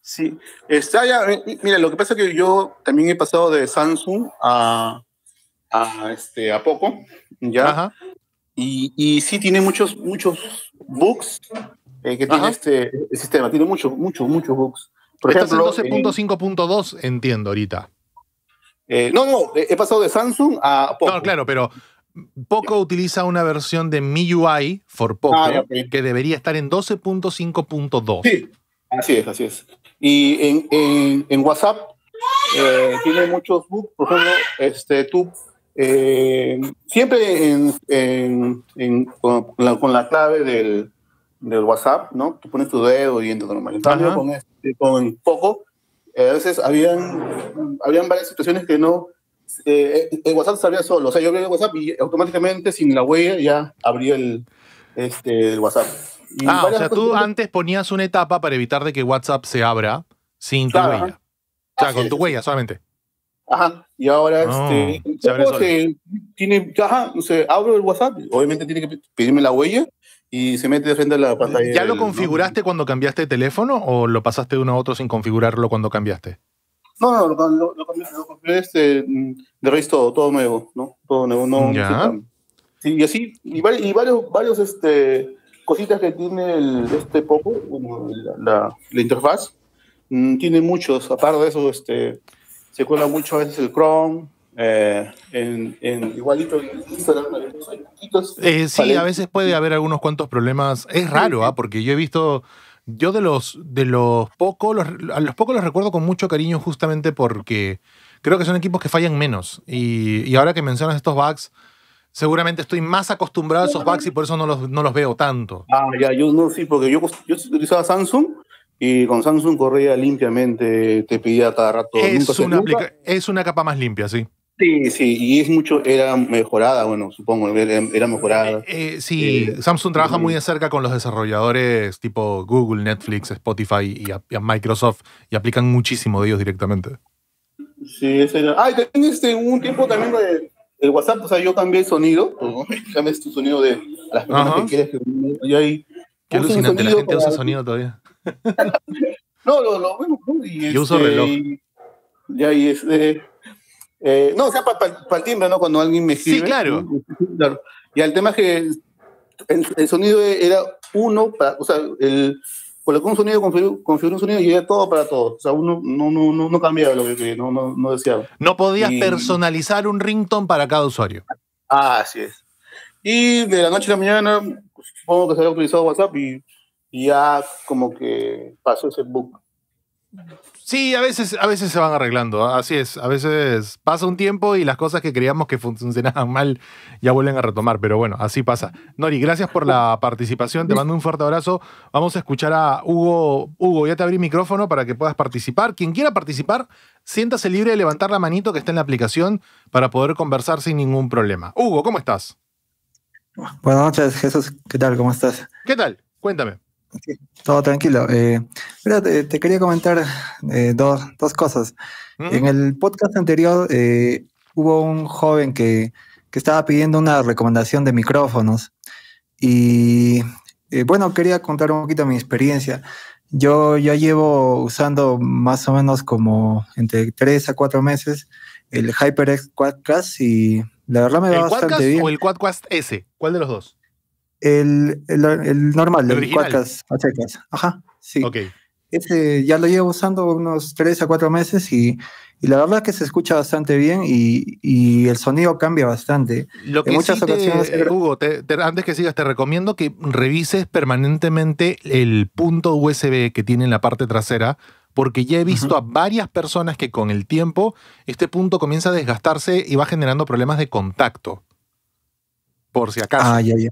S4: Sí, está ya. Eh, mira, lo que pasa es que yo también he pasado de Samsung a, a este, a Poco, ya. Y, y, sí tiene muchos, muchos bugs eh, que tiene este sistema. Tiene muchos,
S1: muchos, muchos bugs. Por ejemplo, 12.5.2, eh, entiendo ahorita. Eh, no, no, eh, he pasado de Samsung a Poco. No, claro, pero Poco utiliza una versión de MIUI for Poco ah, que debería estar en 12.5.2. Sí, así
S4: es, así es. Y en, WhatsApp eh, tiene muchos bugs, por ejemplo, este, tú siempre con, la, clave del, WhatsApp, ¿no? Tú pones tu dedo y entras normal. con, este, con Poco eh, a veces habían, habían varias situaciones que no, eh, eh, el WhatsApp salía solo, o sea, yo abría el WhatsApp y automáticamente sin la huella ya abría el, este, WhatsApp. ah, o sea, tú antes
S1: ponías una etapa para evitar de que WhatsApp se abra sin tu huella. O sea, con tu huella solamente. Ajá, y ahora oh, este, se
S4: tiene, ajá, no sé, abro el WhatsApp, obviamente tiene que pedirme la huella y se mete frente a la pantalla. ¿Ya lo configuraste
S1: cuando cambiaste de teléfono o lo pasaste de uno a otro sin configurarlo cuando cambiaste?
S4: No, no, lo, lo, cambié, este, mm, de raíz todo, todo nuevo, ¿no? Todo nuevo, no. Sí, y así, y, varios, varios, este, cositas que tiene este poco, la, la, interfaz, mm, tiene muchos, aparte de eso, este, se cuela mucho a veces el Chrome, eh, en, igualito
S1: eh, sí, a veces puede haber algunos cuantos problemas. Es raro, ¿ah? porque yo he visto. Yo de los de los pocos, los, a los pocos los recuerdo con mucho cariño, justamente porque creo que son equipos que fallan menos. Y, ahora que mencionas estos bugs, seguramente estoy más acostumbrado a esos bugs y por eso no los, no los veo tanto.
S4: Ah, ya, yo no, sí, porque yo, utilizaba Samsung y con Samsung corría limpiamente, te pedía cada rato. Es, una,
S1: es una capa más limpia, sí.
S4: Sí, sí, y es mucho, era mejorada, bueno, supongo, era, mejorada. Eh, eh,
S1: sí, Samsung trabaja muy de cerca con los desarrolladores tipo Google, Netflix, Spotify y, Microsoft y aplican muchísimo de ellos directamente.
S4: Sí, ese era. Ah, y también este, un tiempo también de, el WhatsApp, o sea, yo cambié el sonido, ¿no? tu este sonido de las personas que quieres que yo ahí. Qué alucinante, la gente usa sonido todavía. no, lo, lo bueno, y yo uso este, reloj. Y Ya, y este, eh, no, o sea, para el timbre, ¿no? Cuando alguien me escribe. Sí, claro. Y el tema es que el, sonido era uno, para, o sea, el, colocó un sonido, configuró, un sonido y era todo para todos. O sea, uno no, no, no, cambiaba lo que no, no, no deseaba. No podías
S1: personalizar un ringtone para cada usuario.
S4: Ah, así es. Y de la noche a la mañana, pues, supongo que se había utilizado WhatsApp y ya como que pasó ese
S5: bug.
S1: Sí, a veces, a veces se van arreglando, ¿ah? así es. A veces pasa un tiempo y las cosas que creíamos que funcionaban mal ya vuelven a retomar, pero bueno, así pasa. Nori, gracias por la participación, te mando un fuerte abrazo. Vamos a escuchar a Hugo. Hugo, ya te abrí micrófono para que puedas participar. Quien quiera participar, siéntase libre de levantar la manito que está en la aplicación para poder conversar sin ningún problema. Hugo, ¿cómo estás?
S6: Buenas noches, Jesús. ¿Qué tal? ¿Cómo estás?
S1: ¿Qué tal? Cuéntame
S6: todo tranquilo. Eh, te, quería comentar eh, dos, dos, cosas. En el podcast anterior eh, hubo un joven que, estaba pidiendo una recomendación de micrófonos. Y eh, bueno, quería contar un poquito mi experiencia. Yo ya llevo usando más o menos como entre tres a cuatro meses el HyperX Quadcast y la verdad me va bastante bien. ¿O
S1: el Quadcast S? ¿Cuál de los dos?
S6: El, normal, el, el Ajá, sí. Ese ya lo llevo usando unos 3 a 4 meses y, la verdad es que se escucha bastante bien
S1: y, el sonido cambia bastante. Lo que en muchas sí Hugo, antes que sigas, te recomiendo que revises permanentemente el punto USB que tiene en la parte trasera porque ya he visto a varias personas que con el tiempo este punto comienza a desgastarse y va generando problemas de contacto. Por si acaso. Ah, ya, ya.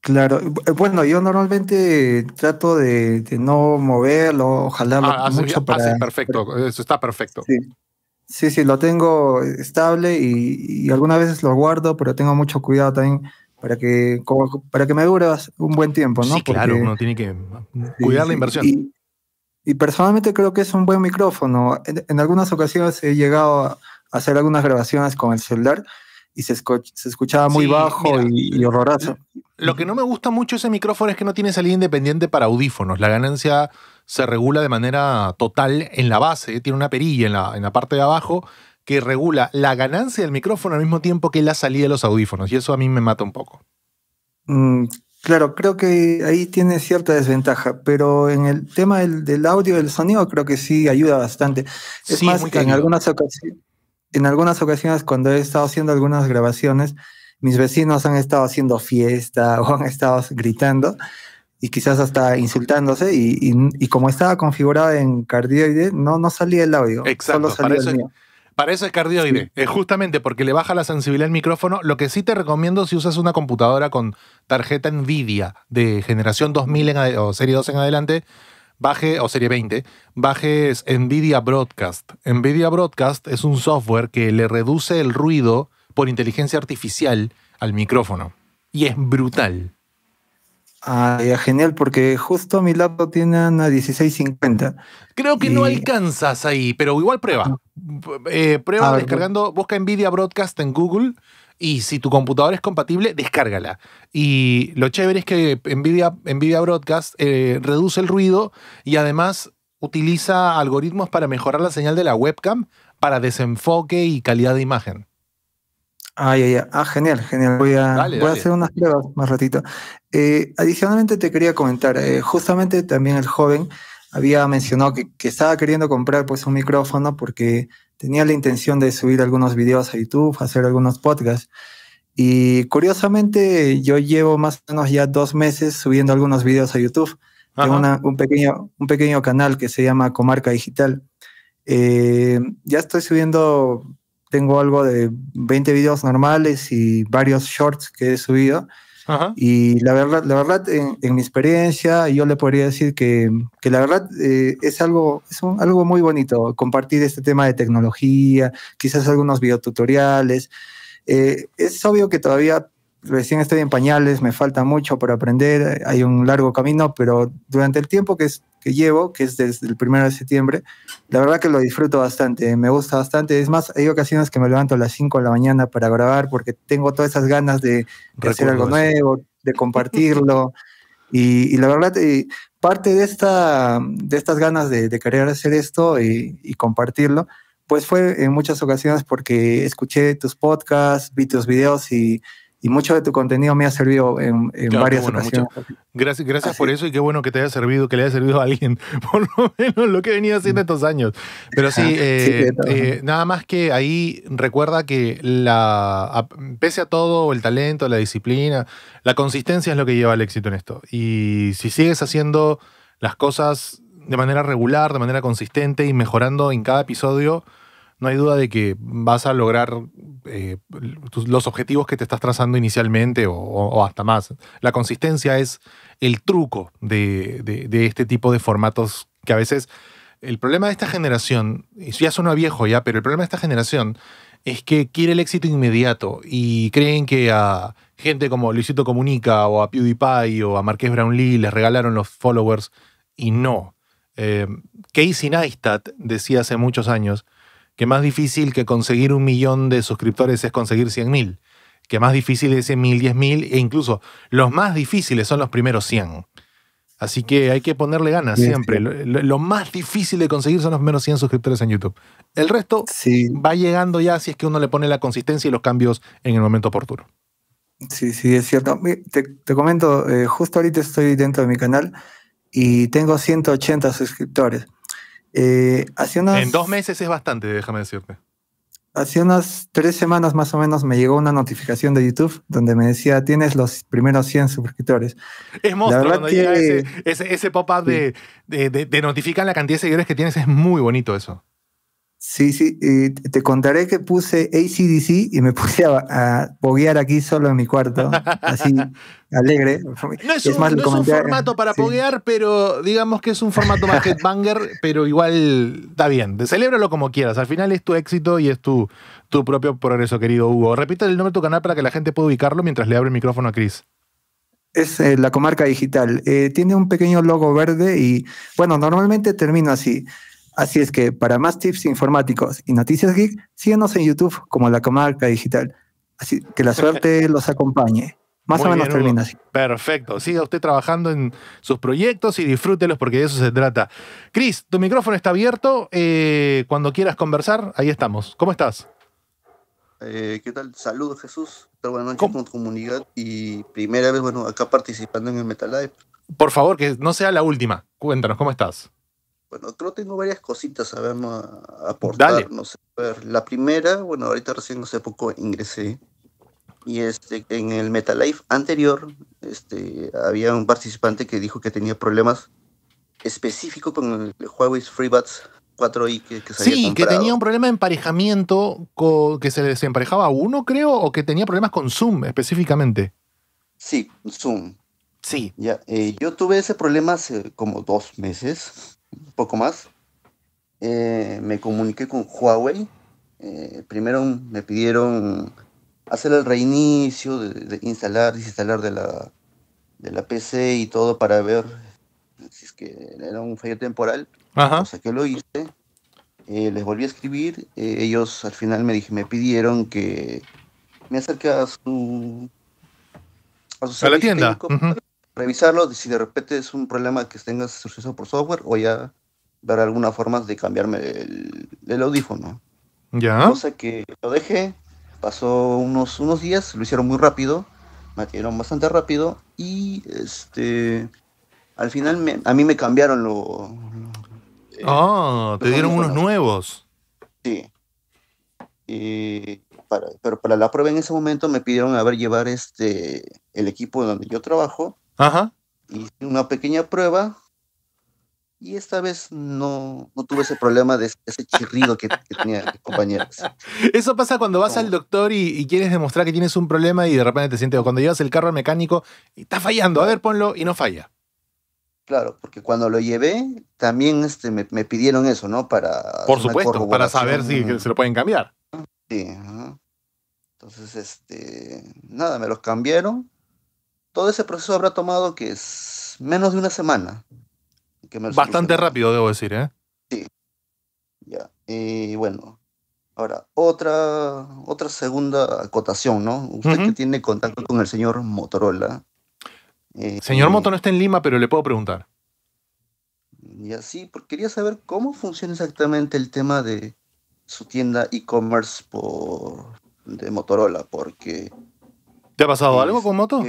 S6: Claro, eh, bueno, yo normalmente trato de, no moverlo,
S1: jalarlo ah, mucho para... perfecto, eso está perfecto.
S7: Sí. sí, lo tengo
S6: estable y, algunas veces lo guardo, pero tengo mucho cuidado también para que, para que me dure un buen tiempo, ¿no? Sí, claro, uno
S1: tiene que cuidar la inversión.
S6: Y, personalmente creo que es un buen micrófono. en algunas ocasiones he llegado a hacer
S1: algunas grabaciones con el celular y se, escuchaba muy bajo y, horroroso. Lo que no me gusta mucho ese micrófono es que no tiene salida independiente para audífonos. La ganancia se regula de manera total en la base, tiene una perilla en la, en la parte de abajo que regula la ganancia del micrófono al mismo tiempo que la salida de los audífonos y eso a mí me mata un poco.
S6: Mm, claro, creo que ahí tiene cierta desventaja, pero en el tema del, audio, del sonido, creo que sí ayuda bastante. Es más, que en algunas ocasiones en algunas ocasiones cuando he estado haciendo algunas grabaciones, mis vecinos han estado haciendo fiesta o han estado gritando y quizás hasta insultándose y, y, como estaba configurado en cardioide, no, no salía el audio. Exacto,
S1: Para eso es cardioide. Es eh, justamente porque le baja la sensibilidad al micrófono. Lo que sí te recomiendo si usas una computadora con tarjeta NVIDIA de generación 2000 en, o serie 2 en adelante, baje, o serie 20, bajes Nvidia Broadcast. Nvidia Broadcast es un software que le reduce el ruido por inteligencia artificial al micrófono. Y es brutal.
S6: Ah, genial, porque justo mi lado tiene una 1650.
S1: Creo que no alcanzas ahí, pero igual prueba. Eh, prueba descargando, busca Nvidia Broadcast en Google y si tu computadora es compatible, descárgala. Y lo chévere es que Nvidia, Nvidia Broadcast eh, reduce el ruido y además utiliza algoritmos para mejorar la señal de la webcam para desenfoque y calidad de imagen.
S6: Ah, ay, Ah, genial, genial. Voy a, hacer unas pruebas más ratito. Eh, adicionalmente te quería comentar, eh, justamente también el joven había mencionado que, estaba queriendo comprar pues un micrófono porque tenía la intención de subir algunos videos a YouTube, hacer algunos podcasts. Y curiosamente, yo llevo más o menos ya dos meses subiendo algunos videos a YouTube. Tengo un, pequeño, un pequeño canal que se llama Comarca Digital. Eh, ya estoy subiendo, tengo algo de 20 videos normales y varios shorts que he subido. Y la verdad, la verdad en, mi experiencia, yo le podría decir que, que la verdad eh, es, algo, es algo muy bonito compartir este tema de tecnología, quizás algunos videotutoriales. Eh, es obvio que todavía recién estoy en pañales, me falta mucho para aprender, hay un largo camino, pero durante el tiempo que, es, que llevo, que es desde el primero de septiembre, la verdad que lo disfruto bastante, me gusta bastante. Es más, hay ocasiones que me levanto a las 5 de la mañana para grabar porque tengo todas esas ganas de, hacer algo nuevo, de compartirlo. y, la verdad, eh, parte de, esta, de estas ganas de, querer hacer esto y, y compartirlo, pues fue en muchas ocasiones porque escuché tus podcasts, vi tus videos y y mucho de tu contenido me ha servido en, varias ocasiones.
S1: Gracias, gracias por eso y qué bueno que te haya servido, que le haya servido a alguien, por lo menos lo que venido haciendo mm. estos años. Pero sí, eh, eh, nada más que ahí recuerda que la, pese a todo, el talento, la disciplina, la consistencia es lo que lleva al éxito en esto. Y si sigues haciendo las cosas de manera regular, de manera consistente y mejorando en cada episodio, no hay duda de que vas a lograr eh, los objetivos que te estás trazando inicialmente o, hasta más. La consistencia es el truco de, este tipo de formatos que a veces el problema de esta generación, y ya suena viejo ya, pero el problema de esta generación es que quiere el éxito inmediato y creen que a gente como Luisito Comunica o a PewDiePie o a Marqués Brownlee les regalaron los followers y no. Eh, Casey Neistat decía hace muchos años que más difícil que conseguir un millón de suscriptores es conseguir 100.000. mil, que más difícil es 100 mil, 10 mil, e incluso los más difíciles son los primeros 100. Así que hay que ponerle ganas siempre. Lo, más difícil de conseguir son los menos 100 suscriptores en YouTube. El resto va llegando ya si es que uno le pone la consistencia y los cambios en el momento oportuno. Sí, sí, es cierto. Te,
S6: comento, eh, justo ahorita estoy dentro de mi canal y tengo 180 suscriptores. Eh, en
S1: dos meses es bastante, déjame decirte.
S6: Hace unas tres semanas más o menos me llegó una notificación de YouTube donde me decía, tienes los primeros 100 suscriptores.
S1: Es monstruo, cuando que... ese, pop-up de, notificar la cantidad de seguidores que tienes, es muy bonito eso.
S6: Sí, sí, eh, te contaré que puse ACDC y me puse a, poguear aquí solo en mi cuarto, así
S1: alegre. No es, un, formato para poguear, pero digamos que es un formato más headbanger, pero igual está bien. Celébralo como quieras, al final es tu éxito y es tu, tu propio progreso, querido Hugo. Repite el nombre de tu canal para que la gente pueda ubicarlo mientras le abre el micrófono a Chris
S6: es eh, la comarca digital. Eh, tiene un pequeño logo verde y, bueno, normalmente termino así. Así es que para más tips informáticos y noticias geek, síganos en YouTube como La Comarca Digital. Así que la suerte los acompañe. Más o menos termina así.
S1: Perfecto. Siga usted trabajando en sus proyectos y disfrútelos porque de eso se trata. Cris, tu micrófono está abierto. Eh, cuando quieras conversar, ahí estamos. ¿Cómo estás?
S8: Eh, ¿Qué tal? Saludos, Jesús. Pero buenas noches con comunidad y primera vez, bueno, acá participando en el Metal Por favor, que no sea la última.
S1: Cuéntanos, ¿cómo estás?
S8: Bueno, creo que tengo varias cositas a aportar. No sé. la primera, bueno, ahorita recién hace poco ingresé. Y este, en el MetaLife anterior, este, había un participante que dijo que tenía problemas específicos con el Huawei FreeBuds 4i que, Sí, que tenía
S1: un problema de emparejamiento, que se desemparejaba uno, creo, o que tenía problemas con Zoom específicamente. Sí,
S8: Zoom. Sí. Ya, eh, yo tuve ese problema hace como dos meses poco más, eh, me comuniqué con Huawei. Eh, primero me pidieron hacer el reinicio, de, instalar instalar, desinstalar de la, de la PC y todo para ver si es que era un fallo temporal. Ajá. O sea que lo hice. Eh, les volví a escribir. ellos al final me, dije, me pidieron que me acerque a su. A, la tienda revisarlo, si de repente es un problema que tengas suceso por software, o ya ver alguna forma de cambiarme el, audífono. Ya. Cosa que lo dejé, pasó unos, unos días, lo hicieron muy rápido, me hicieron bastante rápido y este al final a mí me cambiaron lo.
S1: Eh, ah, te dieron unos nuevos. Sí.
S8: pero para la prueba en ese momento me pidieron a ver llevar este el equipo donde yo trabajo Ajá. Hice una pequeña prueba y esta vez no, no tuve ese problema de ese chirrido que, tenía compañeros.
S1: Eso pasa cuando vas al doctor y, quieres demostrar que tienes un problema y de repente te sientes, o cuando llevas el carro al mecánico y está fallando, a ver, ponlo y no falla. Claro,
S8: porque cuando lo llevé también este, me, pidieron eso, ¿no? Para. Por supuesto, para saber si se lo pueden cambiar. Sí, Entonces, este, nada, me los cambiaron todo ese proceso habrá tomado que es menos de una semana.
S1: Bastante rápido, debo decir, ¿eh?
S8: Sí. Ya. Y bueno, ahora, otra, otra segunda acotación, ¿no? Usted que tiene contacto con el señor Motorola.
S1: Eh, señor Moto no está en Lima, pero le puedo preguntar.
S8: Y así, porque quería saber cómo funciona exactamente el tema de su tienda e-commerce por de Motorola, porque...
S1: ¿Te ha pasado algo
S8: con Moto?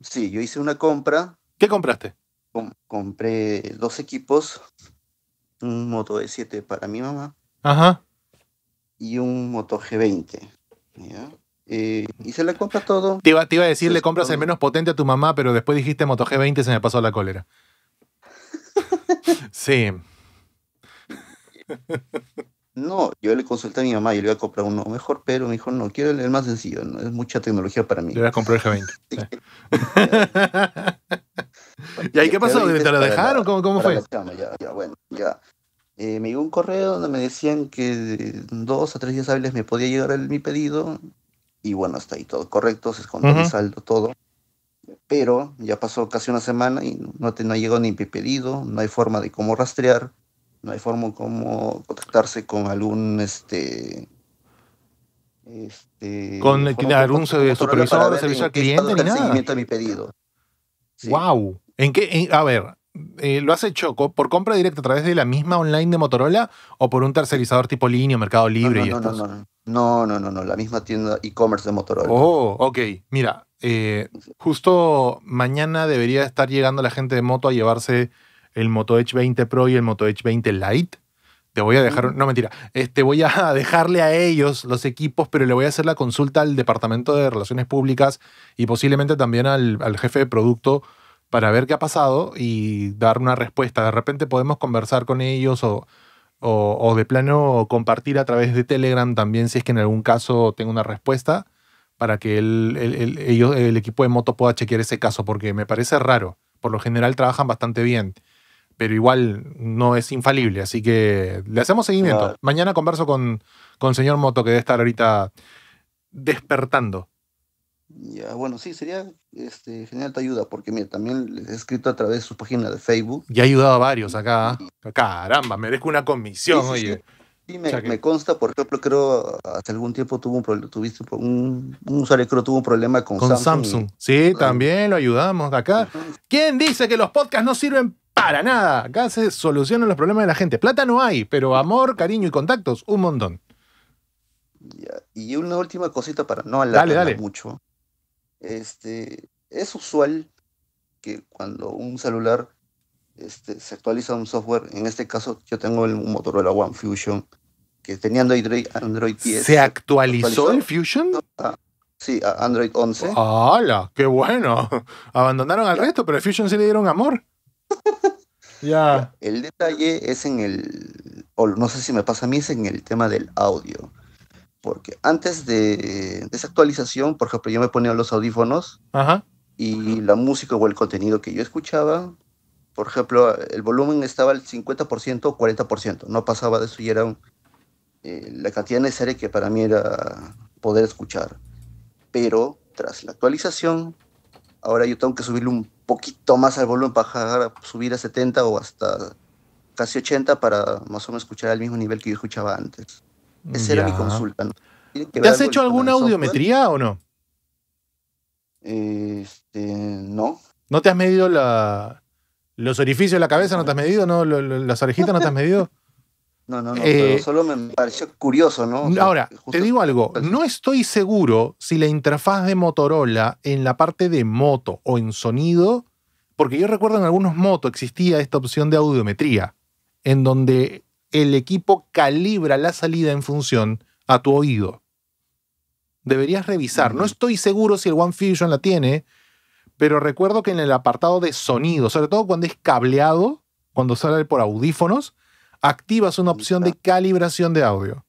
S8: Sí, yo hice una compra. ¿Qué compraste? compré dos equipos, un Moto E7 para mi mamá Ajá. y un Moto G20.
S1: y
S8: se le compra todo. Te iba, a decir, le compras el menos
S1: potente a tu mamá, pero después dijiste Moto G20 se me pasó la cólera. sí.
S8: No, yo le consulté a mi mamá, y le voy a comprar uno mejor, pero me dijo, no, quiero el más sencillo, no es mucha tecnología para mí. Le voy a comprar el G20.
S1: ¿Y ahí qué pasó? ¿Te lo dejaron? ¿Cómo, fue?
S8: ya, bueno, ya. Eh, me llegó un correo donde me decían que dos a tres días hábiles me podía llegar mi pedido. Y bueno, está ahí todo correcto, se escondió el saldo, todo. Pero ya pasó casi una semana y no, te, no llegó ni mi pedido, no hay forma de cómo rastrear no hay forma como contactarse con algún este
S1: este
S7: con algún supervisor servicio al cliente ni nada seguimiento
S1: a mi pedido wow en qué a ver eh, ¿Lo hace hecho por compra directa a través de la misma online de Motorola o por un tercerizador tipo línea Mercado Libre no, no, No, no, no, no, la misma tienda e-commerce de Motorola. Oh, ok. Mira, eh, justo mañana debería estar llegando la gente de Moto a llevarse el Moto Edge 20 Pro y el Moto Edge 20 Lite. Te voy a dejar, no mentira, este, voy a dejarle a ellos los equipos, pero le voy a hacer la consulta al Departamento de Relaciones Públicas y posiblemente también al, jefe de producto para ver qué ha pasado y dar una respuesta. De repente podemos conversar con ellos o, o, de plano compartir a través de Telegram también si es que en algún caso tengo una respuesta para que ellos, el equipo de moto pueda chequear ese caso, porque me parece raro. Por lo general trabajan bastante bien pero igual no es infalible, así que le hacemos seguimiento. Mañana converso con, con señor Moto, que debe estar ahorita despertando.
S8: Ya, bueno, sí, sería este, genial tu ayuda, porque mira, también les he escrito a través de su página de Facebook.
S1: Y ha ayudado a varios acá. ¿ah? Caramba, merezco una comisión, sí, oye. Sí, me, consta,
S8: por ejemplo, creo hace algún tiempo
S1: tuvo un, tuviste un, usuario creo tuvo un problema con, con Samsung. Sí, también lo ayudamos acá. ¿Quién dice que los podcasts no sirven para nada. Acá se solucionan los problemas de la gente. Plata no hay, pero amor, cariño y contactos, un montón.
S8: Y una última cosita para no alargar mucho. Este, es usual que cuando un celular este, se actualiza un software, en este caso yo tengo el Motorola One Fusion, que tenía Android, Android 10. ¿Se actualizó,
S1: el Fusion? Ah, sí, Android 11. ¡Hala! ¡Qué bueno! Abandonaron al resto, pero el Fusion sí le dieron amor. Ya. El detalle
S8: es en el, o no sé si me pasa a mí, es en el tema del audio. Porque antes de, esa actualización, por ejemplo, yo me ponía los audífonos y la música o el contenido que yo escuchaba, por ejemplo, el volumen estaba al 50% o 40%, no pasaba de eso y era eh, la cantidad necesaria que para mí era poder escuchar. Pero tras la actualización, Ahora yo tengo que subirle un poquito más al volumen para subir a 70 o hasta casi 80 para más o menos escuchar al mismo nivel que yo escuchaba antes.
S1: Esa era mi consulta. ¿Te has hecho alguna audiometría o no? Este, no. ¿No te has medido la, los orificios de la cabeza? ¿No te has medido? ¿No? ¿Las orejitas no te has medido?
S8: No, no, no, eh, solo me pareció curioso, ¿no? ahora,
S1: te digo algo, no estoy seguro si la interfaz de Motorola en la parte de moto o en sonido, porque yo recuerdo en algunos motos existía esta opción de audiometría, en donde el equipo calibra la salida en función a tu oído. Deberías revisar. No estoy seguro si el One Fusion la tiene, pero recuerdo que en el apartado de sonido, sobre todo cuando es cableado, cuando sale por audífonos, activas una opción de calibración de audio.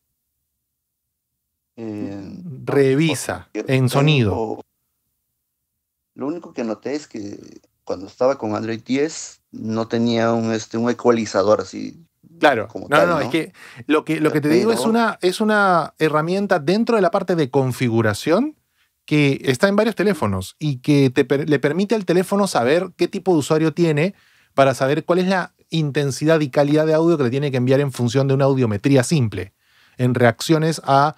S1: Eh, Revisa en sonido. Lo único que noté es
S8: que cuando estaba con Android 10 no tenía un, este, un ecualizador así.
S1: Claro, como es que lo que, lo que te digo es una, es una herramienta dentro de la parte de configuración que está en varios teléfonos y que te, le permite al teléfono saber qué tipo de usuario tiene para saber cuál es la intensidad y calidad de audio que le tiene que enviar en función de una audiometría simple, en reacciones a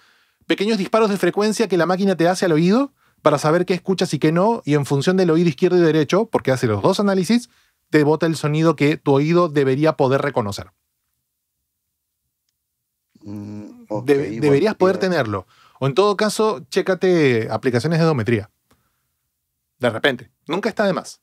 S1: pequeños disparos de frecuencia que la máquina te hace al oído para saber qué escuchas y qué no, y en función del oído izquierdo y derecho, porque hace los dos análisis, te bota el sonido que tu oído debería poder reconocer. Mm, deberías poder tenerlo. O en todo caso, chécate aplicaciones de odometría. De repente. Nunca está de más.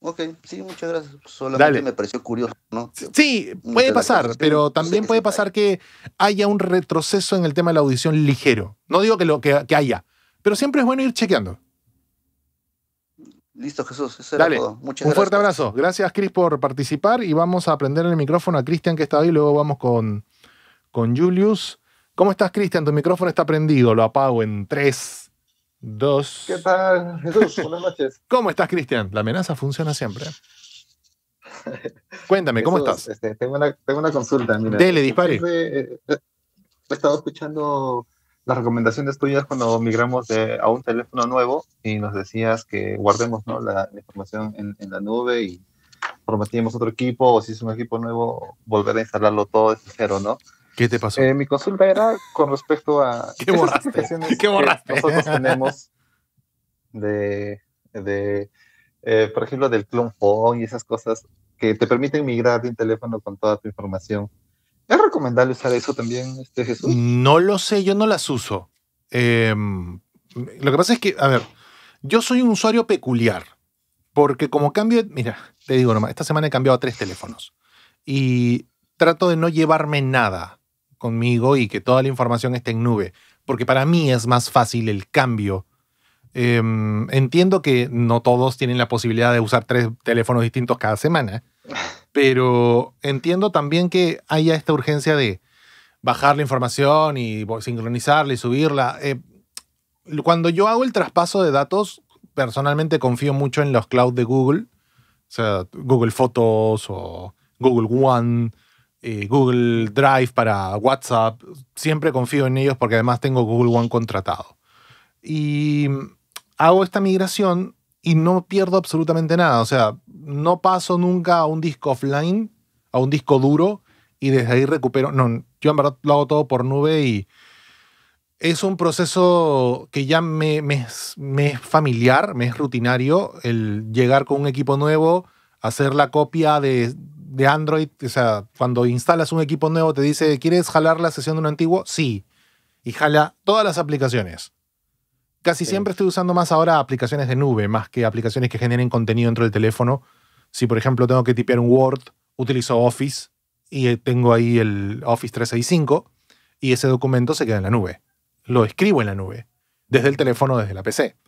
S8: Ok, sí, muchas gracias. Solamente me pareció curioso, ¿no? Sí,
S1: puede pasar, pero también puede pasar que haya un retroceso en el tema de la audición ligero. No digo que, lo, que, haya, pero siempre es bueno ir chequeando.
S8: Listo, Jesús. Eso Era todo.
S1: Muchas un fuerte abrazo. Gracias, Cris, por participar y vamos a prender el micrófono a Cristian que está ahí. Luego vamos con, con Julius. ¿Cómo estás, Cristian? Tu micrófono está prendido. Lo apago en tres dos. ¿Qué tal, Jesús? Buenas noches. ¿Cómo estás, Cristian? La amenaza funciona siempre. Cuéntame, ¿cómo estás?
S7: Este, tengo, una, consulta. Mira, Dele, dispare. Eh, eh, he, estado escuchando las recomendaciones tuyas cuando migramos a un teléfono nuevo y nos decías que guardemos la, información en, la nube y prometíamos otro equipo o si es un equipo nuevo, volver a instalarlo todo desde cero, ¿no? ¿Qué te pasó? Eh, mi consulta era con respecto a ¿Qué borraste? nosotros tenemos de, de eh, por ejemplo, del clone phone y esas cosas que te permiten migrar de un teléfono
S1: con toda tu información. ¿Es recomendable usar eso también, este, Jesús? No lo sé, yo no las uso. Em, lo que pasa es que, a ver, yo soy un usuario peculiar, porque como cambio, mira, te digo nomás, esta semana he cambiado a tres teléfonos y trato de no llevarme nada conmigo y que toda la información esté en nube, porque para mí es más fácil el cambio. Em, entiendo que no todos tienen la posibilidad de usar tres teléfonos distintos cada semana, pero entiendo también que haya esta urgencia de bajar la información y sincronizarla y subirla. Em, cuando yo hago el traspaso de datos, personalmente confío mucho en los cloud de Google, o sea, Google Fotos o Google One eh, Google Drive, para WhatsApp. Siempre confío en ellos porque además tengo Google One contratado. Y hago esta migración y no pierdo absolutamente nada. O sea, no paso nunca a un disco offline, a un disco duro, y desde ahí recupero. No, yo en verdad lo hago todo por nube y es un proceso que ya me es familiar, me es rutinario, el llegar con un equipo nuevo, hacer la copia de de Android, o sea, cuando instalas un equipo nuevo te dice, ¿quieres jalar la sesión de un antiguo? Sí. Y jala todas las aplicaciones. Casi siempre estoy usando más ahora aplicaciones de nube, más que aplicaciones que generen contenido dentro del teléfono. Si, por ejemplo, tengo que tipear un Word, utilizo Office y eh, tengo ahí el Office 365 y ese documento se queda en la nube. Lo escribo en la nube, desde el teléfono, desde la PC.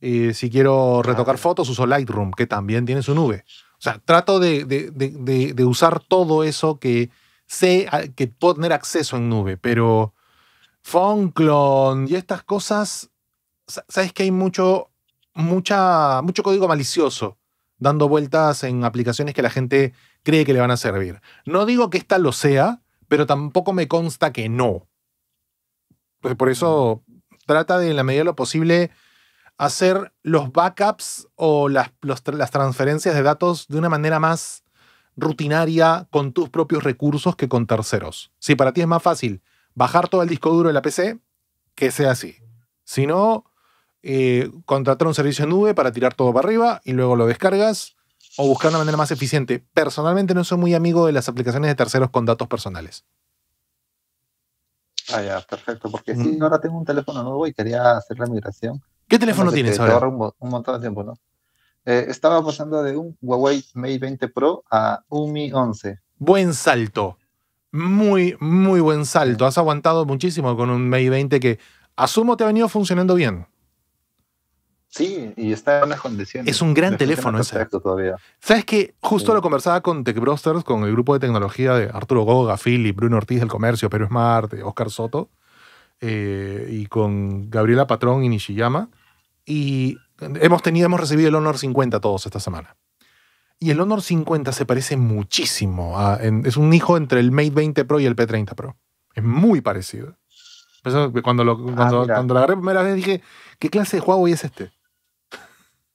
S1: Y si quiero ah, retocar fotos, uso Lightroom, que también tiene su nube. O sea, trato de, usar todo eso que sé que puedo tener acceso en nube, pero Clone y estas cosas, sabes que hay mucho, mucho código malicioso dando vueltas en aplicaciones que la gente cree que le van a servir. No digo que esta lo sea, pero tampoco me consta que no. Pues por eso mm. trata de, en la medida de lo posible, hacer los backups o las, las transferencias de datos de una manera más rutinaria con tus propios recursos que con terceros. Si para ti es más fácil bajar todo el disco duro de la PC, que sea así. Si no, eh, contratar un servicio en nube para tirar todo para arriba y luego lo descargas o buscar una manera más eficiente. Personalmente no soy muy amigo de las aplicaciones de terceros con datos personales.
S7: Ah, ya, perfecto, porque si mm. ahora tengo un teléfono nuevo y quería hacer la migración ¿Qué teléfono tienes ahora? un, montón de tiempo, ¿no? Eh, estaba pasando de un Huawei Mate 20 Pro a un Mi 11.
S1: Buen salto. Muy, muy buen salto. Has aguantado muchísimo con un Mate 20 que asumo te ha venido funcionando bien. Sí, y está en las condiciones. Es un gran teléfono ese. Todavía. Sabes qué? justo lo conversaba con TechBrosters, con el grupo de tecnología de Arturo Goga, Philip, Bruno Ortiz del Comercio, Perú Smart, eh, Oscar Soto, eh, y con Gabriela Patrón y Nishiyama. Y hemos tenido, hemos recibido el Honor 50 todos esta semana. Y el Honor 50 se parece muchísimo. es un hijo entre el Mate 20 Pro y el P30 Pro. Es muy parecido. cuando, lo, ah, cuando, agarré primera vez dije, ¿qué clase de Huawei es este?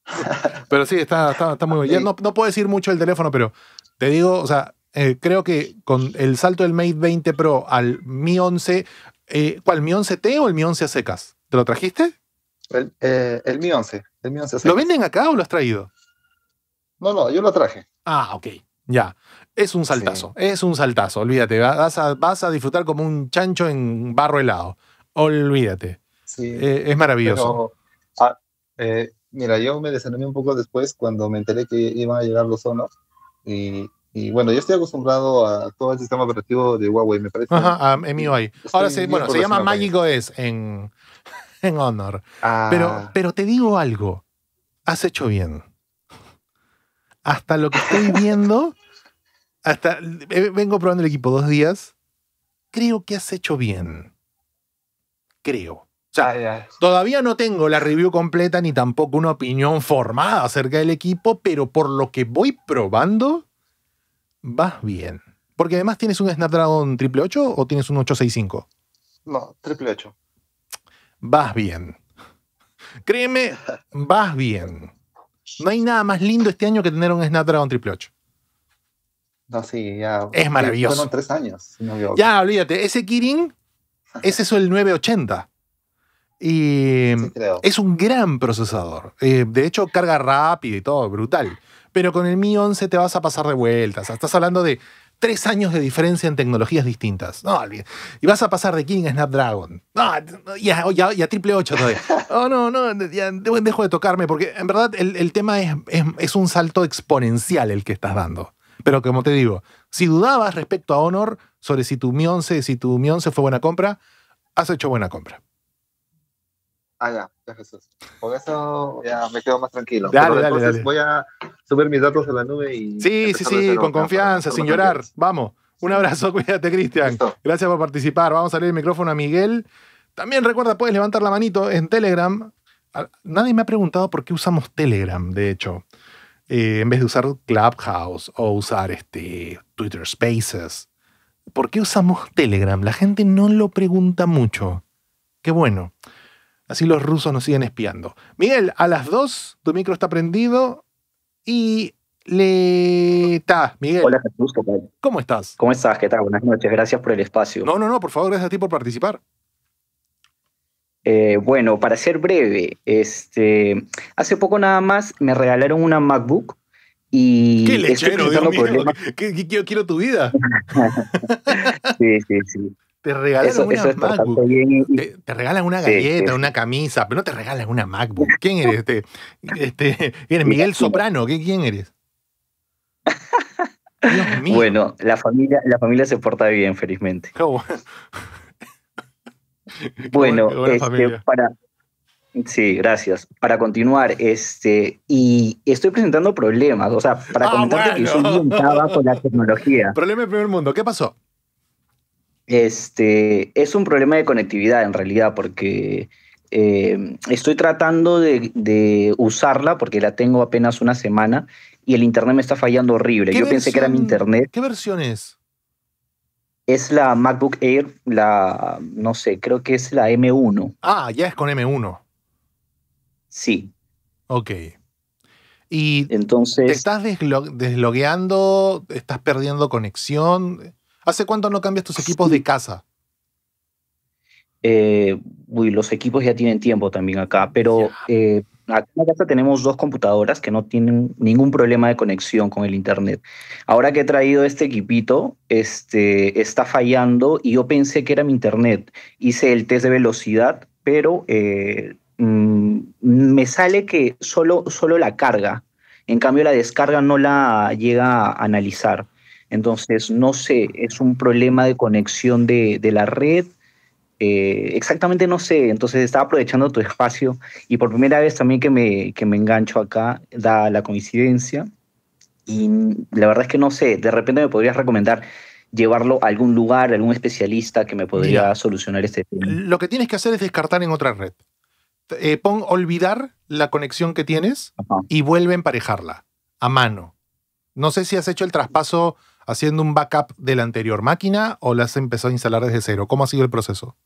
S1: pero sí, está, está, muy bueno. No, puedo decir mucho del teléfono, pero te digo, o sea, eh, creo que con el salto del Mate 20 Pro al Mi 11, eh, ¿cuál? ¿Mi 11T o el Mi 11 a secas? ¿Te lo trajiste? Eh, el, Mi 11. ¿Lo venden acá o lo has traído? No, no, yo lo traje. Ah, ok. Ya. Es un saltazo. Es un saltazo. Olvídate. Vas a, vas a, disfrutar como un chancho en barro helado. Olvídate. Eh, es maravilloso.
S7: Ah, eh, mira, yo me desanimé un poco después cuando me enteré que iban a llegar los Sonos. Y, bueno, yo estoy acostumbrado a todo el sistema operativo de Huawei, me parece. Ajá, a Ahora sí, bueno, se llama Magico
S1: S en, en honor. Pero, ah. pero te digo algo, has hecho bien. Hasta lo que estoy viendo, hasta eh, vengo probando el equipo dos días, creo que has hecho bien. Creo. Ah, todavía no tengo la review completa ni tampoco una opinión formada acerca del equipo, pero por lo que voy probando, vas bien. Porque además tienes un Snapdragon 888 o tienes un 865? No, triple 888 vas bien. Créeme, vas bien. No hay nada más lindo este año que tener un Snapdragon 888. No, sí, ya.
S7: Es maravilloso. tres años.
S1: ya, olvídate. Ese Kirin es eso el 980. Y es un gran procesador. Eh, de hecho, carga rápido y todo, brutal. Pero con el Mi 11 te vas a pasar de vueltas. estás hablando de tres años de diferencia en tecnologías distintas. No, y vas a pasar de King a Snapdragon. No, y, a, triple 8 todavía. Oh, no, no, dejo de tocarme porque en verdad el, tema es, es, un salto exponencial el que estás dando. Pero como te digo, si dudabas respecto a Honor sobre si tu Mi 11, si tu Mi 11 fue buena compra, has hecho buena compra.
S7: Ah, ya, ya Jesús. Por eso ya me quedo más tranquilo. Dale, Voy a subir mis datos a la nube y. Sí, sí, sí, con confianza, sin llorar.
S1: Vamos. Un abrazo, cuídate, Cristian. Gracias por participar. Vamos a abrir el micrófono a Miguel. También recuerda, puedes levantar la manito en Telegram. Nadie me ha preguntado por qué usamos Telegram, de hecho. Eh, en vez de usar Clubhouse o usar este, Twitter Spaces. ¿Por qué usamos Telegram? La gente no lo pregunta mucho. Qué bueno. Así los rusos nos siguen espiando. Miguel, a las dos, tu micro está prendido y le está, Miguel. Hola Jesús, ¿qué ¿Cómo estás? ¿Cómo estás? ¿Qué tal? Buenas noches, gracias por el espacio. No, no, no, por favor, gracias a ti por participar.
S9: Eh, bueno, para ser breve, este, hace poco nada más me regalaron una MacBook y ¿Qué lechero, estoy
S1: quiero tu vida. sí, sí, sí. Te regalan una Te, regalan una galleta, una camisa, pero no te regalan una MacBook. ¿Quién eres? Este, este, Miguel Soprano, ¿quién eres? Bueno, la
S9: familia, la familia se porta bien, felizmente. bueno, este, para, Sí, gracias. Para continuar, este, y estoy presentando problemas, o sea, para ah, comentarte que yo soy con la tecnología.
S1: Problema del primer mundo, ¿qué pasó?
S9: Este, es un problema de conectividad en realidad, porque eh, estoy tratando de, usarla porque la tengo apenas una semana y el internet me está fallando horrible. Yo pensé que era mi internet. ¿Qué versión es? Es la MacBook Air, la, no sé, creo que es la
S1: M1. Ah, ya es con M1. Sí. Ok. Y entonces... ¿Te estás deslogueando, ¿Estás perdiendo conexión? ¿Hace cuánto no cambias tus equipos de casa?
S9: Eh, uy, los equipos ya tienen tiempo también acá, pero eh, acá en casa tenemos dos computadoras que no tienen ningún problema de conexión con el internet. Ahora que he traído este equipito, este, está fallando y yo pensé que era mi internet. Hice el test de velocidad, pero eh, mm, me sale que solo, solo la carga. En cambio, la descarga no la llega a analizar. Entonces, no sé, es un problema de conexión de, la red. Eh, exactamente no sé, entonces estaba aprovechando tu espacio y por primera vez también que me, que me engancho acá, da la coincidencia. Y la verdad es que no sé, de repente me podrías recomendar llevarlo a algún lugar, a algún especialista que me podría solucionar este tema.
S1: Lo que tienes que hacer es descartar en otra red. Eh, pon olvidar la conexión que tienes y vuelve a emparejarla a mano. No sé si has hecho el traspaso haciendo un backup de la anterior máquina o la has empezado a instalar desde cero? ¿Cómo ha sido el proceso?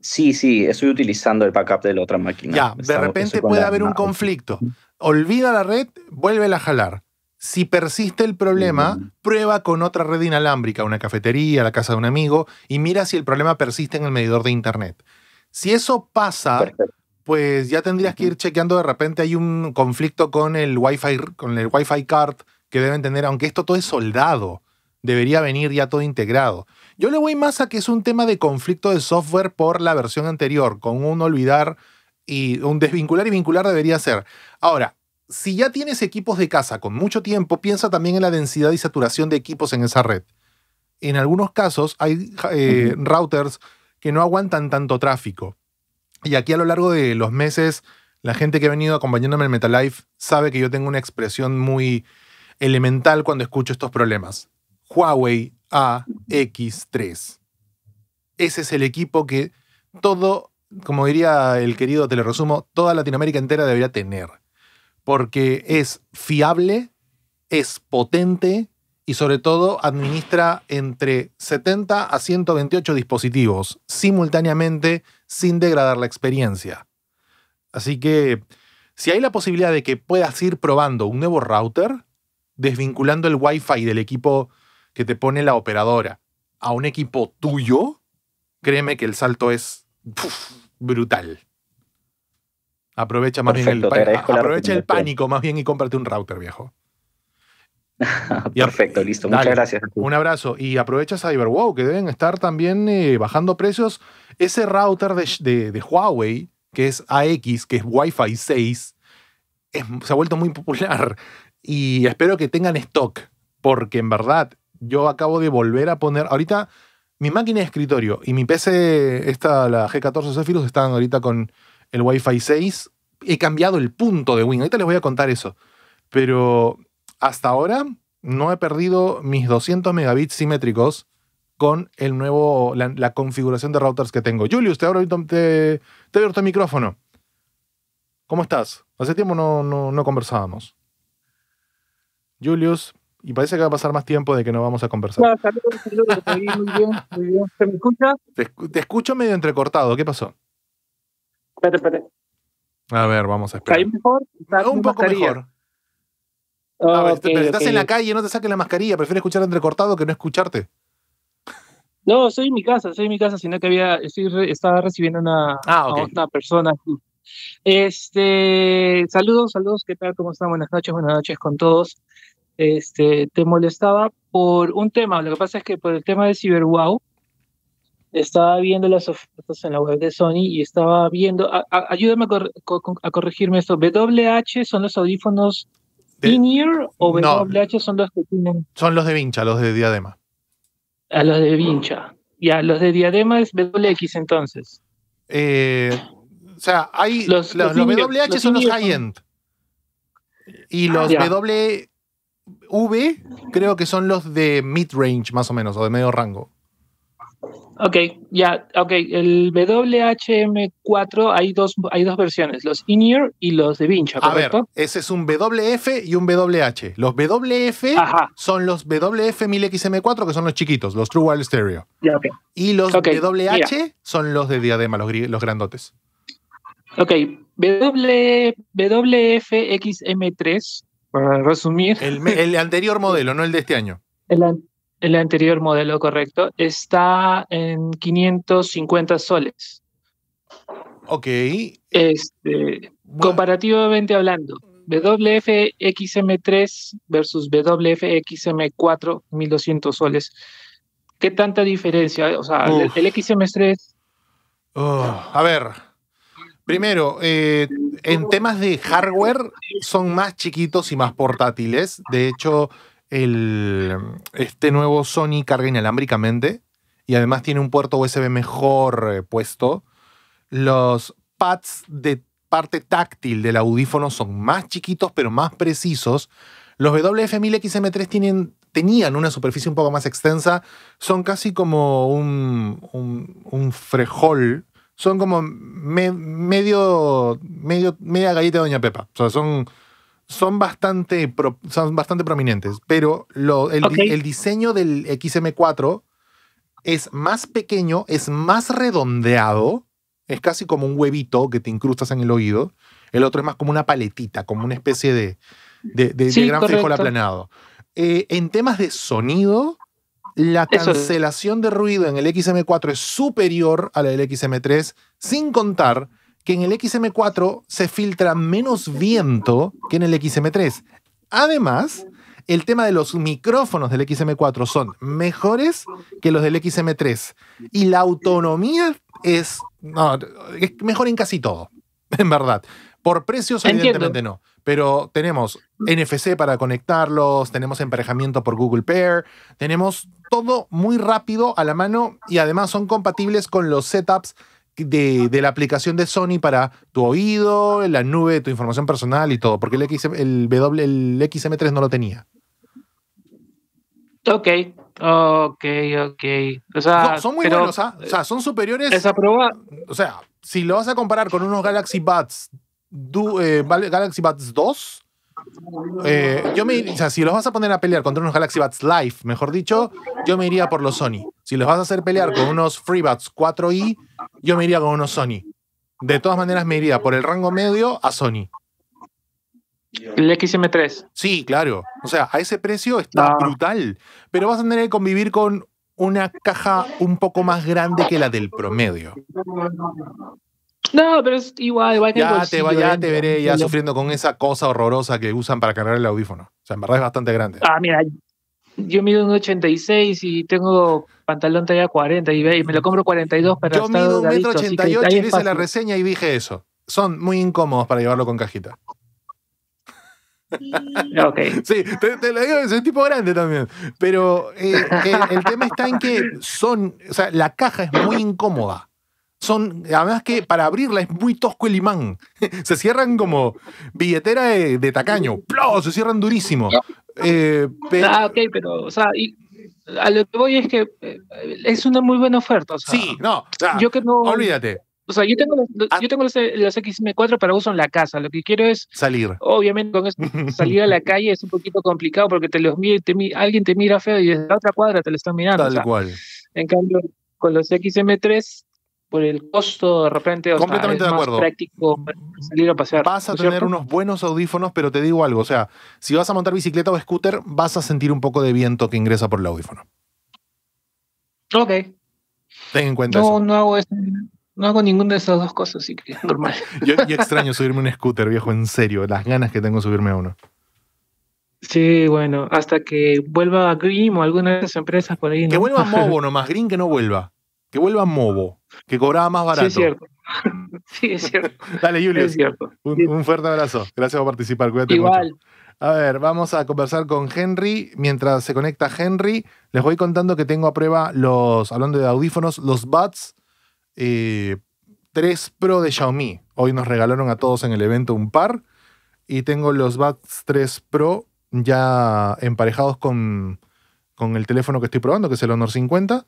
S9: Sí, sí, estoy utilizando el backup de la otra máquina. Ya, de repente puede haber un
S1: conflicto. Olvida la red, vuelve a jalar. Si persiste el problema, prueba con otra red inalámbrica, una cafetería, la casa de un amigo, y mira si el problema persiste en el medidor de Internet. Si eso pasa, pues ya tendrías que ir chequeando de repente hay un conflicto con el wi con el Wi-Fi card que deben tener, aunque esto todo es soldado, debería venir ya todo integrado. Yo le voy más a que es un tema de conflicto de software por la versión anterior, con un olvidar y un desvincular y vincular debería ser. Ahora, si ya tienes equipos de casa con mucho tiempo, piensa también en la densidad y saturación de equipos en esa red. En algunos casos hay eh, routers que no aguantan tanto tráfico. Y aquí a lo largo de los meses, la gente que ha venido acompañándome en MetaLife sabe que yo tengo una expresión muy, elemental cuando escucho estos problemas. Huawei AX3. Ese es el equipo que todo, como diría el querido, teleresumo toda Latinoamérica entera debería tener. Porque es fiable, es potente y sobre todo administra entre 70 a 128 dispositivos simultáneamente sin degradar la experiencia. Así que si hay la posibilidad de que puedas ir probando un nuevo router, desvinculando el Wi-Fi del equipo que te pone la operadora a un equipo tuyo, créeme que el salto es brutal. Aprovecha más bien el, aprovecha el pánico más bien y cómprate un router, viejo. Perfecto, listo. muchas gracias. Un abrazo. Y aprovecha CyberWow, que deben estar también eh, bajando precios. Ese router de, Huawei, que es AX, que es Wi-Fi 6, se ha vuelto muy popular y espero que tengan stock, porque en verdad yo acabo de volver a poner, ahorita mi máquina de escritorio y mi PC, esta, la G14 Zephyrus, están ahorita con el Wi-Fi 6. He cambiado el punto de wing ahorita les voy a contar eso. Pero hasta ahora no he perdido mis 200 megabits simétricos con el nuevo, la, configuración de routers que tengo. Julius, te abro, te, te abierto el micrófono. ¿Cómo estás? Hace tiempo no, no conversábamos. Julius, y parece que va a pasar más tiempo de que no vamos a conversar.
S10: saludos, saludos,
S1: Te, escucho medio entrecortado, ¿qué pasó? Espera, espera. A ver, vamos a esperar. ¿Está Un poco mejor. estás en la calle, no te saques la mascarilla, prefiero escuchar entrecortado que no escucharte.
S10: No, soy en mi casa, soy en mi casa, sino que había, estaba recibiendo una, ah, a una persona Este, saludos, saludos, ¿qué tal? ¿Cómo están? Buenas noches, buenas noches con todos este, te molestaba por un tema. Lo que pasa es que por el tema de CyberWow, estaba viendo las ofertas en la web de Sony y estaba viendo, ayúdame a, corregirme esto, ¿WH son los audífonos in-ear o WH son los que tienen?
S1: Son los de vincha, los de diadema.
S10: A los de vincha. Y los de diadema es WX entonces.
S1: Eh, o sea, hay los, los, son los high-end. Y los W V creo que son los de mid-range más o menos, o de medio rango.
S10: Ok, ya, ok. El WHM4 hay dos, hay dos versiones, los in-ear y los de vincha, ¿correcto? A ver,
S1: ese es un WF y un WH. Los WF son los WF1000XM4, que son los chiquitos, los True Wild Stereo. Y los WH son los de diadema, los, los grandotes. Ok,
S10: WFXM3 para resumir. El, anterior modelo, no el de este año. El, anterior modelo, correcto. Está en 550 soles.
S1: Ok. Este,
S10: Comparativamente hablando, xm 3 versus xm 4 1200 soles. ¿Qué tanta diferencia? O sea, el, XM3.
S1: a ver, Primero, eh, en temas de hardware son más chiquitos y más portátiles. De hecho, este nuevo Sony carga inalámbricamente y además tiene un puerto USB mejor eh, puesto. Los pads de parte táctil del audífono son más chiquitos pero más precisos. Los WF1000XM3 tienen, tenían una superficie un poco más extensa, son casi como un, un frejol son como medio, medio, media galleta de Doña Pepa. O sea, son, son, bastante, son bastante prominentes. Pero lo, el, diseño del XM4 es más pequeño, es más redondeado. Es casi como un huevito que te incrustas en el oído. El otro es más como una paletita, como una especie de, de, gran frijol aplanado. Eh, en temas de sonido, la cancelación de ruido en el XM4 es superior a la del XM3, sin contar que en el XM4 se filtra menos viento que en el XM3. Además, el tema de los micrófonos del XM4 son mejores que los del XM3 y la autonomía es, es mejor en casi todo, en verdad. Por precios, evidentemente no. Pero tenemos NFC para conectarlos, tenemos emparejamiento por Google Pair, tenemos todo muy rápido a la mano y además son compatibles con los setups de, la aplicación de Sony para tu oído, la nube tu información personal y todo, porque el, XM, el, w, el XM3 no lo tenía.
S10: Ok, ok, ok. O sea, son muy buenos, ¿ah? o sea,
S1: son superiores. Esa O sea, si lo vas a comparar con unos Galaxy Buds, eh, Galaxy Buds 2, eh, yo me, o sea, si los vas a poner a pelear contra unos Galaxy Bats Live, mejor dicho, yo me iría por los Sony. Si los vas a hacer pelear con unos FreeBats 4i, yo me iría con unos Sony. De todas maneras, me iría por el rango medio a Sony. El XM3. Sí, claro. O sea, a ese precio está brutal. Pero vas a tener que convivir con una caja un poco más grande que la del promedio. No, pero es igual, igual Ya te, ya veré ya sufriendo con esa cosa horrorosa que usan para cargar el audífono. O sea, en verdad es bastante grande.
S10: Ah, mira, yo mido un 86 y tengo pantalón talla 40 y, me lo compro 42 para Yo mido un metro 88 y hice la
S1: reseña y dije eso. Son muy incómodos para llevarlo con cajita. Ok Sí, te, lo digo, es un tipo grande también. Pero eh, el, el tema está en que son, o sea, la caja es muy incómoda son, además que para abrirla es muy tosco el imán. se cierran como billetera de, tacaño. ¡Plo! Se cierran durísimo. Eh, ah,
S10: ok, pero, o sea, a lo que voy es que eh, es una muy buena oferta. sí, no, Olvídate. O sea, yo tengo, los, ah. XM4 para uso en la casa. Lo que quiero es. Salir. Obviamente, con eso, salir a la calle es un poquito complicado porque te los alguien te mira feo y desde la otra cuadra te lo están mirando. Tal cual. En cambio, con los XM3 por el costo de repente. O sea, es práctico salir a pasear. Vas a tener unos
S1: buenos audífonos, pero te digo algo, o sea, si vas a montar bicicleta o scooter, vas a sentir un poco de viento que ingresa por el audífono. Ok. Ten en cuenta. No, eso.
S10: no hago No hago ninguna de
S1: esas dos cosas, así que es normal. yo, extraño subirme un scooter, viejo, en serio, las ganas que tengo de subirme a uno. Sí, bueno, hasta que vuelva green o alguna de esas empresas por ahí. Que vuelva Mobo nomás, Green que no vuelva. Que vuelva Mobo que cobraba más barato. Sí, es cierto. sí, es cierto. Dale, Julio Un, fuerte abrazo. Gracias por participar. Cuídate Igual. A ver, vamos a conversar con Henry. Mientras se conecta Henry, les voy contando que tengo a prueba los, hablando de audífonos, los Buds 3 eh, Pro de Xiaomi. Hoy nos regalaron a todos en el evento un par. Y tengo los Buds 3 Pro ya emparejados con, con el teléfono que estoy probando, que es el Honor 50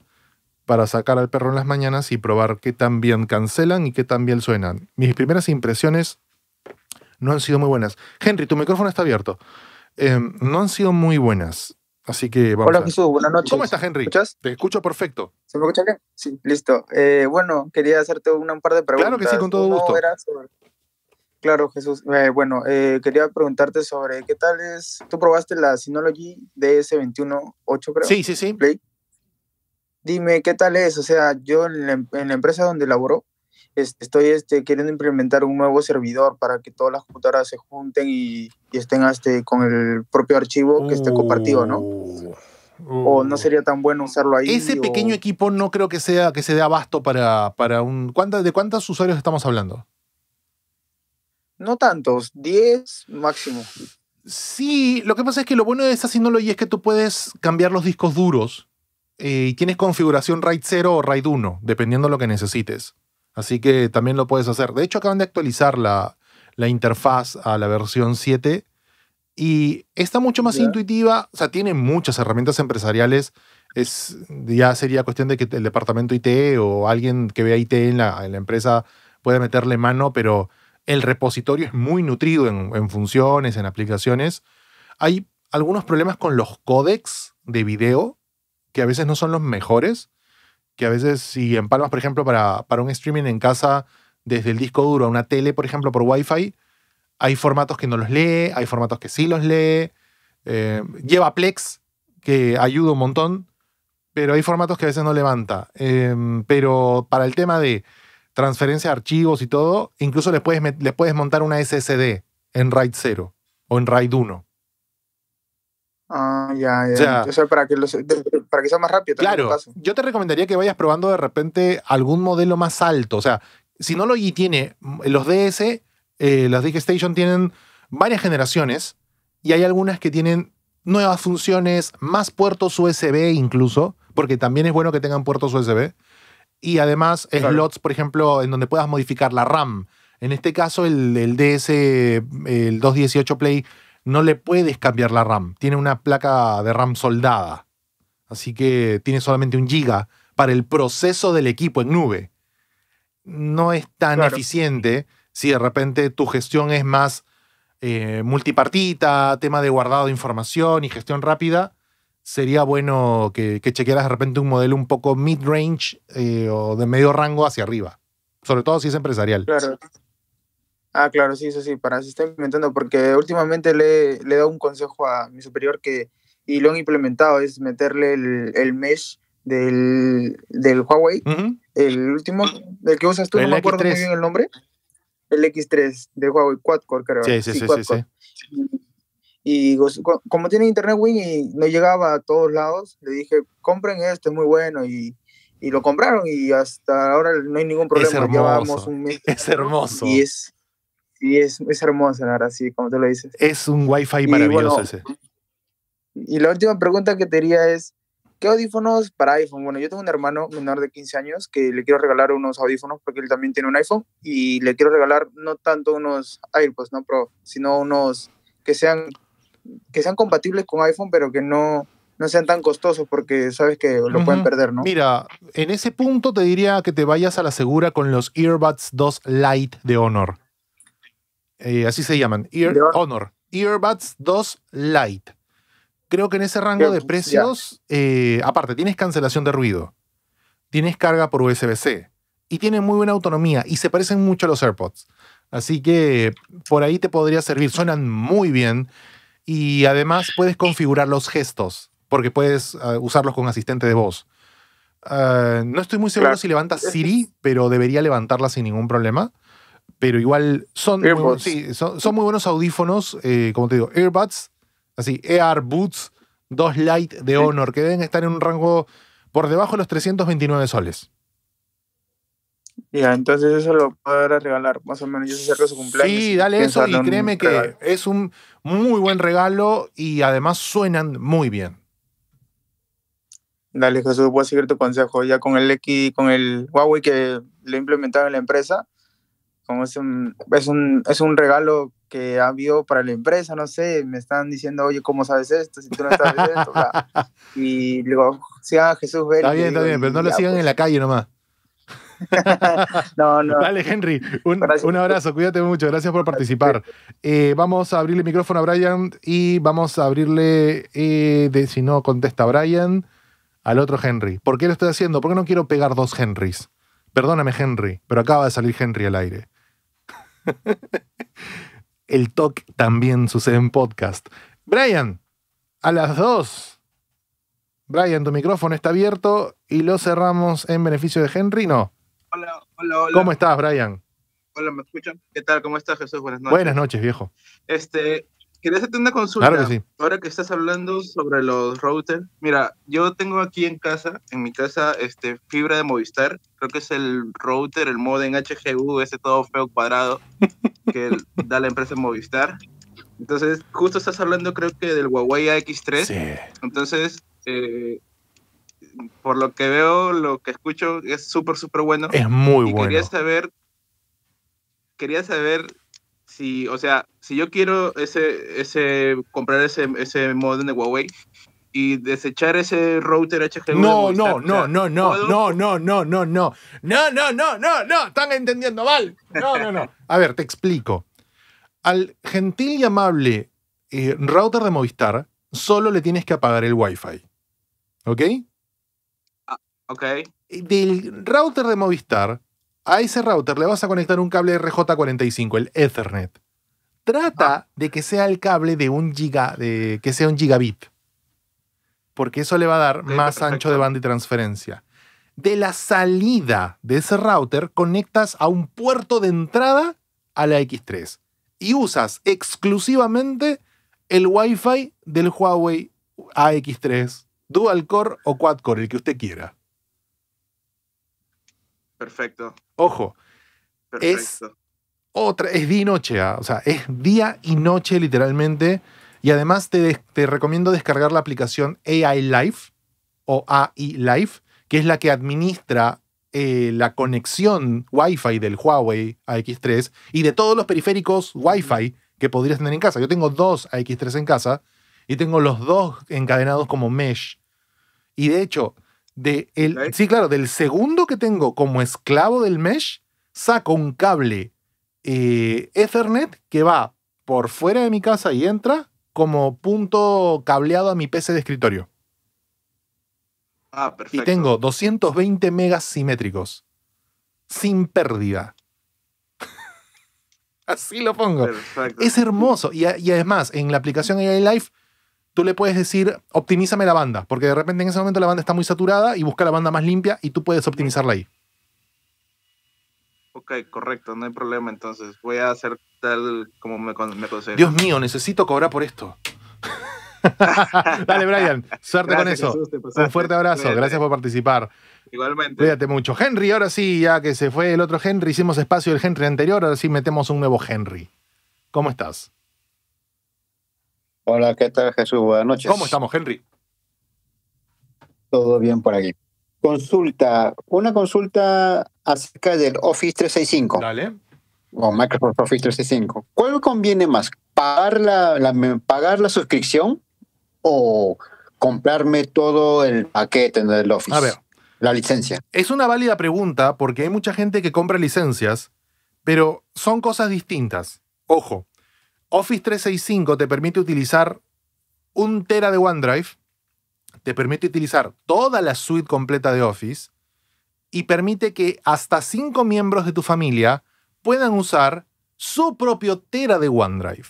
S1: para sacar al perro en las mañanas y probar qué tan bien cancelan y qué tan bien suenan. Mis primeras impresiones no han sido muy buenas. Henry, tu micrófono está abierto. Em, no han sido muy buenas. Así que Hola Jesús, buenas noches. ¿Cómo estás,
S11: Henry? ¿Escuchas? Te escucho perfecto. ¿Se me escucha bien? Sí, listo. Eh, bueno, quería hacerte un par de preguntas. Claro que sí, con todo gusto. Claro, Jesús. Eh, bueno, eh, quería preguntarte sobre qué tal es. ¿Tú probaste la Synology DS218, creo? Sí, sí, sí. Dime, ¿qué tal es? O sea, yo en la, empresa donde laboro, estoy este, queriendo implementar un nuevo servidor para que todas las computadoras se junten y, estén este, con el propio archivo que esté compartido, ¿no? Uh, o no uh. sería tan bueno usarlo ahí. Ese pequeño
S1: equipo no creo que sea que se dé abasto para, para un. ¿De cuántos usuarios estamos hablando?
S11: No tantos, 10 máximo.
S1: Sí, lo que pasa es que lo bueno de esa sinología es que tú puedes cambiar los discos duros eh, y tienes configuración RAID 0 o RAID 1, dependiendo de lo que necesites. Así que también lo puedes hacer. De hecho, acaban de actualizar la, interfaz a la versión 7 y está mucho más intuitiva. O sea, tiene muchas herramientas empresariales. Es, ya sería cuestión de que el departamento IT o alguien que vea IT en la, empresa pueda meterle mano, pero el repositorio es muy nutrido en, funciones, en aplicaciones. Hay algunos problemas con los codecs de video, que a veces no son los mejores, que a veces si en Palmas, por ejemplo, para, para un streaming en casa, desde el disco duro a una tele, por ejemplo, por Wi-Fi, hay formatos que no los lee, hay formatos que sí los lee. Eh, lleva Plex, que ayuda un montón, pero hay formatos que a veces no levanta. Em, pero para el tema de transferencia de archivos y todo, incluso le puedes, le puedes montar una SSD en RAID 0 o en RAID 1.
S11: Ah, ya, ya. O sea, para, que sea más
S1: rápido. Claro, yo te recomendaría que vayas probando de repente algún modelo más alto. O sea, si no lo y tiene, mm, los DS, eh, las Digestation tienen varias generaciones y hay algunas que tienen nuevas funciones, más puertos USB incluso, porque también es bueno que tengan puertos USB. Y además eh, slots, por ejemplo, en donde puedas modificar la RAM. En este caso, el, el DS, el 218 Play no le puedes cambiar la RAM. Tiene una placa de RAM soldada. Así que tiene solamente un giga para el proceso del equipo en nube. No es tan eficiente si de repente tu gestión es más eh, multipartita, tema de guardado de información y gestión rápida. Sería bueno que, chequearas de repente un modelo un poco mid-range eh, o de medio rango hacia arriba. Sobre todo si es empresarial.
S11: Claro. Ah, claro, sí, eso sí, para se está implementando, porque últimamente le, le he dado un consejo a mi superior que, y lo han implementado, es meterle el, el mesh del, del Huawei, el último, el que usas tú, no me acuerdo bien el nombre, el X3 de Huawei, quad-core creo. Sí, sí, sí, sí, sí, Y como tiene internet wing y no llegaba a todos lados, le dije, compren esto, es muy bueno y lo compraron y hasta ahora no hay ningún problema. Es hermoso. Es hermoso. Y es, y es, es hermoso, la verdad, sí, como tú lo dices. Es un wifi maravilloso y, ese. Y la última pregunta que te haría es, ¿qué audífonos para iPhone? Bueno, yo tengo un hermano menor de 15 años que le quiero regalar unos audífonos porque él también tiene un iPhone y le quiero regalar no tanto unos AirPods, no Pro, sino unos que sean, que sean compatibles con iPhone, pero que no, no sean tan costosos porque sabes que
S1: lo pueden perder, ¿no? Mira, en ese punto te diría que te vayas a la segura con los Earbuds 2 Lite de Honor. Eh, así se llaman. Ear Honor. Earbuds 2 Lite. Creo que en ese rango de precios, eh, aparte, tienes cancelación de ruido, tienes carga por USB-C y tiene muy buena autonomía y se parecen mucho a los AirPods. Así que por ahí te podría servir. Suenan muy bien y además puedes configurar los gestos porque puedes eh, usarlos con asistente de voz. no estoy muy seguro si levanta Siri, pero debería levantarla sin ningún problema. Pero igual son, muy, buenos, audífonos, eh, como te digo, earbuds, así, ER Boots 2 Light de Honor, que deben estar en un rango por debajo de los 329 soles.
S11: Ya, entonces eso lo podrás regalar, más o menos. Yo acerca su cumpleaños. Sí, dale eso y créeme que
S1: es un muy buen regalo y además suenan muy bien.
S11: Dale, Jesús, voy a seguir tu consejo. Ya con el X, con el Huawei que lo implementaron en la empresa, como es un, es un, regalo que ha habido para la empresa, no sé, me están diciendo, oye, ¿cómo sabes esto? Si tú no sabes esto. y luego, sí, a ah, Jesús Está bien, está bien, pero no lo sigan pues.
S1: en la calle nomás. no, no. Dale, Henry, un, un, abrazo, cuídate mucho, gracias por participar. Eh, vamos a abrirle el micrófono a Brian y vamos a abrirle, eh, de, si no contesta Brian, al otro Henry. ¿Por qué lo estoy haciendo? ¿por qué no quiero pegar dos Henrys. Perdóname, Henry, pero acaba de salir Henry al aire. El talk también sucede en podcast. Brian, a las 2. Brian, tu micrófono está abierto y lo cerramos en beneficio de Henry, ¿no? Hola, hola, hola. ¿Cómo estás, Brian?
S4: Hola, ¿me escuchan? ¿Qué tal? ¿Cómo estás, Jesús? Buenas noches. Buenas noches, viejo. Este, quería hacerte una consulta. Ahora que estás hablando sobre los routers, mira, yo tengo aquí en casa, en mi casa, este, fibra de Movistar. Creo que es el router, el modem HGU, ese todo feo cuadrado que da la empresa Movistar. Entonces, justo estás hablando, creo que del Huawei AX3. Sí. Entonces, eh, por lo que veo, lo que escucho es súper, súper bueno. Es muy bueno. Quería saber, quería saber o sea, si yo quiero ese, ese, comprar ese, ese modem de Huawei y desechar ese router HGV. No, no, no, no, no,
S1: no, no, no, no, no, no, no, no, no, no, están entendiendo mal. No, no, no. A ver, te explico. Al gentil y amable eh, router de Movistar, solo le tienes que apagar el Wi-Fi. ¿Ok? Ah, ok. Del router de Movistar, a ese router le vas a conectar un cable RJ45, el Ethernet. Trata ah. de que sea el cable de un giga, de, que sea un gigabit. Porque eso le va a dar más ancho de banda y transferencia. De la salida de ese router, conectas a un puerto de entrada a la X3. Y usas exclusivamente el Wi-Fi del Huawei AX3, Dual Core o Quad Core, el que usted quiera. Perfecto. Ojo. Perfecto. Es otra, es noche, ¿ah? o sea, es día y noche literalmente. Y además te, te recomiendo descargar la aplicación AI Life o AI Life, que es la que administra eh, la conexión Wi-Fi del Huawei AX3 y de todos los periféricos Wi-Fi que podrías tener en casa. Yo tengo dos AX3 en casa y tengo los dos encadenados como mesh. Y de hecho, el, ¿Sí? claro, del segundo que tengo como esclavo del mesh, saco un cable eh, Ethernet que va por fuera de mi casa y entra como punto cableado a mi PC de escritorio. Ah, perfecto. Y tengo 220 megas simétricos. Sin pérdida. Así lo pongo. Es hermoso. Y, y, además, en la aplicación AI Life tú le puedes decir, optimízame la banda, porque de repente en ese momento la banda está muy saturada y busca la banda más limpia y tú puedes optimizarla ahí. Ok, correcto, no hay problema. Entonces voy a hacer tal como me, me Dios mío, necesito cobrar por esto. Dale, Brian, suerte con eso. Un fuerte abrazo. Gracias por participar. Igualmente. Cuídate mucho. Henry, ahora sí, ya que se fue el otro Henry, hicimos espacio del Henry anterior, ahora sí metemos un nuevo Henry. ¿Cómo estás?
S5: Hola, ¿qué tal Jesús? Buenas
S1: noches. ¿Cómo estamos, Henry?
S5: Todo bien por aquí. Consulta, una consulta acerca del Office 365. Dale. O Microsoft Office 365. ¿Cuál conviene más? ¿Pagar la, ¿Pagar la suscripción o comprarme todo el paquete del
S1: Office? A ver. La licencia. Es una válida pregunta porque hay mucha gente que compra licencias, pero son cosas distintas. Ojo, Office 365 te permite utilizar un tera de OneDrive, te permite utilizar toda la suite completa de Office y permite que hasta cinco miembros de tu familia puedan usar su propio tera de OneDrive.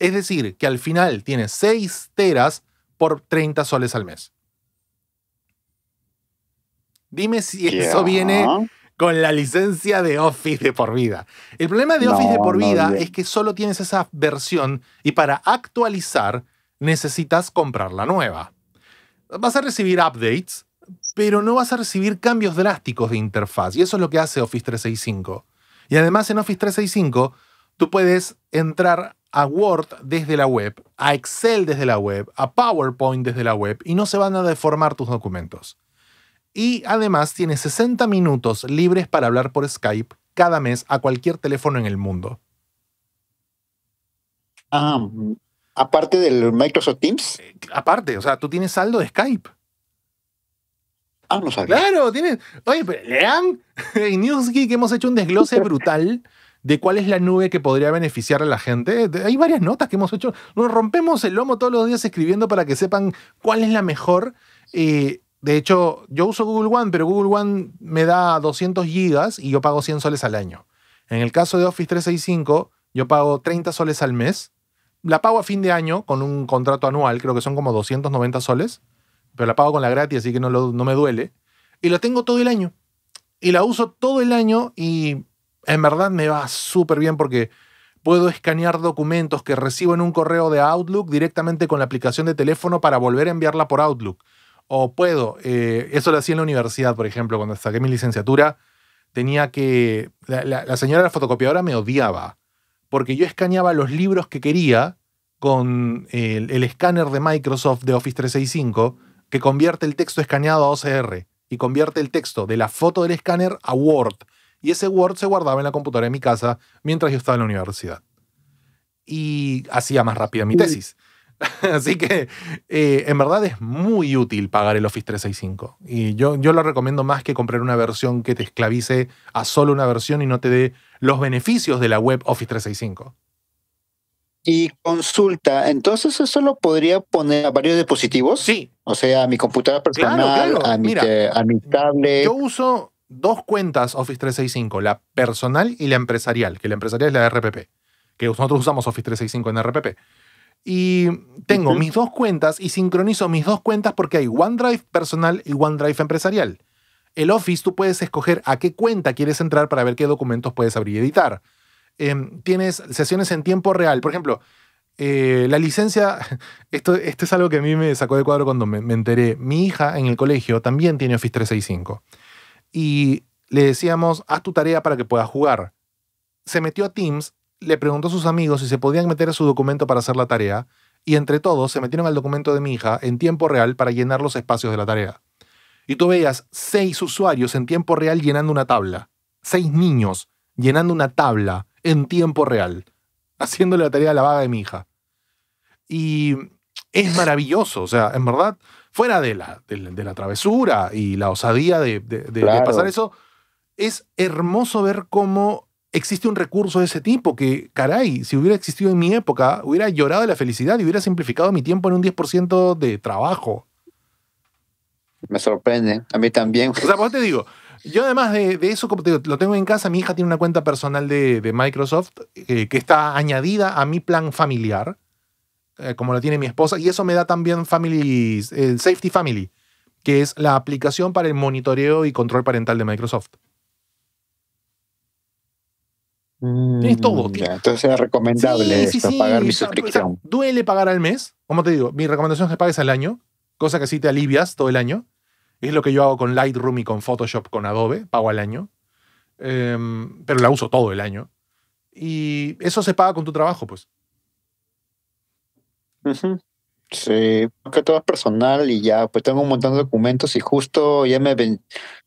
S1: Es decir, que al final tienes seis teras por 30 soles al mes. Dime si eso viene con la licencia de Office de por vida. El problema de Office de por vida es que solo tienes esa versión y para actualizar necesitas comprar la nueva. Vas a recibir updates, pero no vas a recibir cambios drásticos de interfaz y eso es lo que hace Office 365. Y además en Office 365 tú puedes entrar a Word desde la web, a Excel desde la web, a PowerPoint desde la web y no se van a deformar tus documentos y además tiene 60 minutos libres para hablar por Skype cada mes a cualquier teléfono en el mundo. Ah, aparte del Microsoft Teams. Eh, aparte, o sea, tú tienes saldo de Skype. Ah, no sabía. Claro, tienes. Oye, pero lean. en Newsgeek hemos hecho un desglose brutal de cuál es la nube que podría beneficiar a la gente. Hay varias notas que hemos hecho. Nos rompemos el lomo todos los días escribiendo para que sepan cuál es la mejor. Eh, de hecho, yo uso Google One, pero Google One me da 200 gigas y yo pago 100 soles al año. En el caso de Office 365, yo pago 30 soles al mes. La pago a fin de año con un contrato anual, creo que son como 290 soles, pero la pago con la gratis, así que no, no me duele. Y la tengo todo el año. Y la uso todo el año y en verdad me va súper bien porque puedo escanear documentos que recibo en un correo de Outlook directamente con la aplicación de teléfono para volver a enviarla por Outlook o puedo. Eh, eso lo hacía en la universidad, por ejemplo, cuando saqué mi licenciatura, tenía que... La, señora de la fotocopiadora me odiaba, porque yo escaneaba los libros que quería con el, el escáner de Microsoft de Office 365, que convierte el texto escaneado a OCR y convierte el texto de la foto del escáner a Word. Y ese Word se guardaba en la computadora de mi casa mientras yo estaba en la universidad. Y hacía más rápida mi tesis. Así que eh, en verdad es muy útil pagar el Office 365. Y yo, yo lo recomiendo más que comprar una versión que te esclavice a solo una versión y no te dé los beneficios de la web Office 365.
S5: Y consulta, entonces eso lo podría poner a varios dispositivos. Sí. O sea, a mi computadora personal, A, mi a mi
S1: tablet. Yo uso dos cuentas Office 365, la personal y la empresarial, que la empresarial es la RPP, que nosotros usamos Office 365 en RPP. Y tengo mis dos cuentas y sincronizo mis dos cuentas porque hay OneDrive personal y OneDrive empresarial. El Office tú puedes escoger a qué cuenta quieres entrar para ver qué documentos puedes abrir y editar. Em, tienes sesiones en tiempo real. Por ejemplo, eh, la licencia, esto, es algo que a mí me sacó de cuadro cuando me, me, enteré. Mi hija en el colegio también tiene Office 365. Y le decíamos, haz tu tarea para que puedas jugar. Se metió a Teams le preguntó a sus amigos si se podían meter a su documento para hacer la tarea, y entre todos se metieron al documento de mi hija en tiempo real para llenar los espacios de la tarea. Y tú veías seis usuarios en tiempo real llenando una tabla, seis niños llenando una tabla en tiempo real, haciéndole la tarea a la vaga de mi hija. Y es maravilloso, o sea, en verdad, fuera de la, de, la travesura y la osadía de, de pasar eso, es hermoso ver cómo existe un recurso de ese tipo que, caray, si hubiera existido en mi época, hubiera llorado de la felicidad y hubiera simplificado mi tiempo en un 10% de trabajo. Me sorprende, a mí también. O sea, pues te digo, yo además de, eso, como te digo, lo tengo en casa, mi hija tiene una cuenta personal de, Microsoft eh, que está añadida a mi plan familiar, eh, como lo tiene mi esposa, y eso me da también Family, Safety Family, que es la aplicación para el monitoreo y control parental de Microsoft
S5: es todo. Mm, entonces es recomendable pagar mi suscripción.
S1: duele pagar al mes. Como te digo, mi recomendación es que pagues al año, cosa que así te alivias todo el año. Es lo que yo hago con Lightroom y con Photoshop, con Adobe, pago al año. Em, pero la uso todo el año. Y eso se paga con tu trabajo, pues.
S5: Sí, porque todo es personal y ya, pues tengo un montón de documentos y justo ya me ven...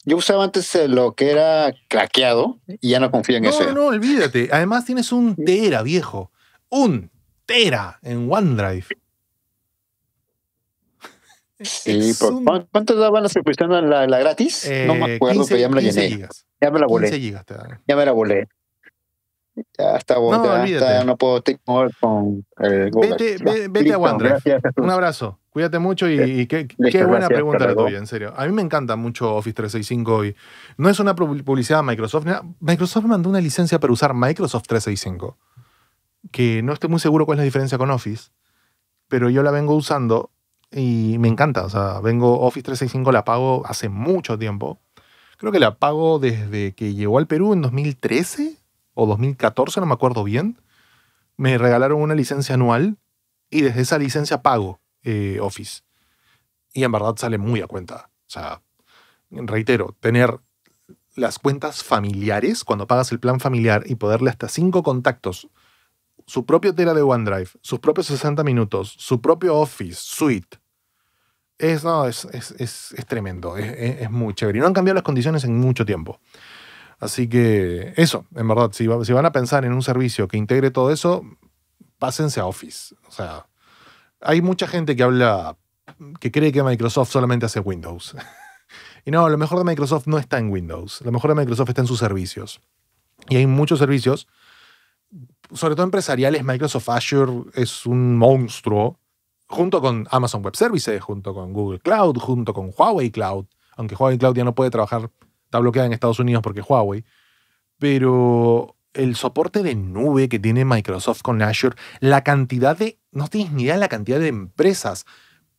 S5: Yo usaba antes eh, lo que era craqueado y ya no confío en no, No,
S1: no, olvídate. Además tienes un tera, viejo. Un tera en OneDrive. Sí, pues, ¿cuánto daban la suscripciones
S5: la, la gratis? no me eh, acuerdo, pero ya me la llené. Ya me la volé. gigas te Ya me la volé. Ya hasta no, no puedo eh, Vete, a Wandra. Un
S1: abrazo. Cuídate mucho y, qué, buena pregunta la tuya, en serio. A mí me encanta mucho Office 365 y no es una publicidad de Microsoft. Microsoft mandó una licencia para usar Microsoft 365, que no estoy muy seguro cuál es la diferencia con Office, pero yo la vengo usando y me encanta. O sea, vengo Office 365, la pago hace mucho tiempo. Creo que la pago desde que llegó al Perú en 2013 o 2014, no me acuerdo bien, me regalaron una licencia anual y desde esa licencia pago eh, Office. Y en verdad sale muy a cuenta. O sea, reitero, tener las cuentas familiares, cuando pagas el plan familiar y poderle hasta cinco contactos, su propio tela de OneDrive, sus propios 60 minutos, su propio Office Suite, es, es, es tremendo, es, muy chévere. Y no han cambiado las condiciones en mucho tiempo. Así que eso, en verdad, si, van a pensar en un servicio que integre todo eso, pásense a Office. O sea, hay mucha gente que habla, que cree que Microsoft solamente hace Windows. y no, lo mejor de Microsoft no está en Windows, lo mejor de Microsoft está en sus servicios. Y hay muchos servicios, sobre todo empresariales, Microsoft Azure es un monstruo, junto con Amazon Web Services, junto con Google Cloud, junto con Huawei Cloud, aunque Huawei Cloud ya no puede trabajar está bloqueada en Estados Unidos porque Huawei, pero el soporte de nube que tiene Microsoft con Azure, la cantidad de, no tienes ni idea la cantidad de empresas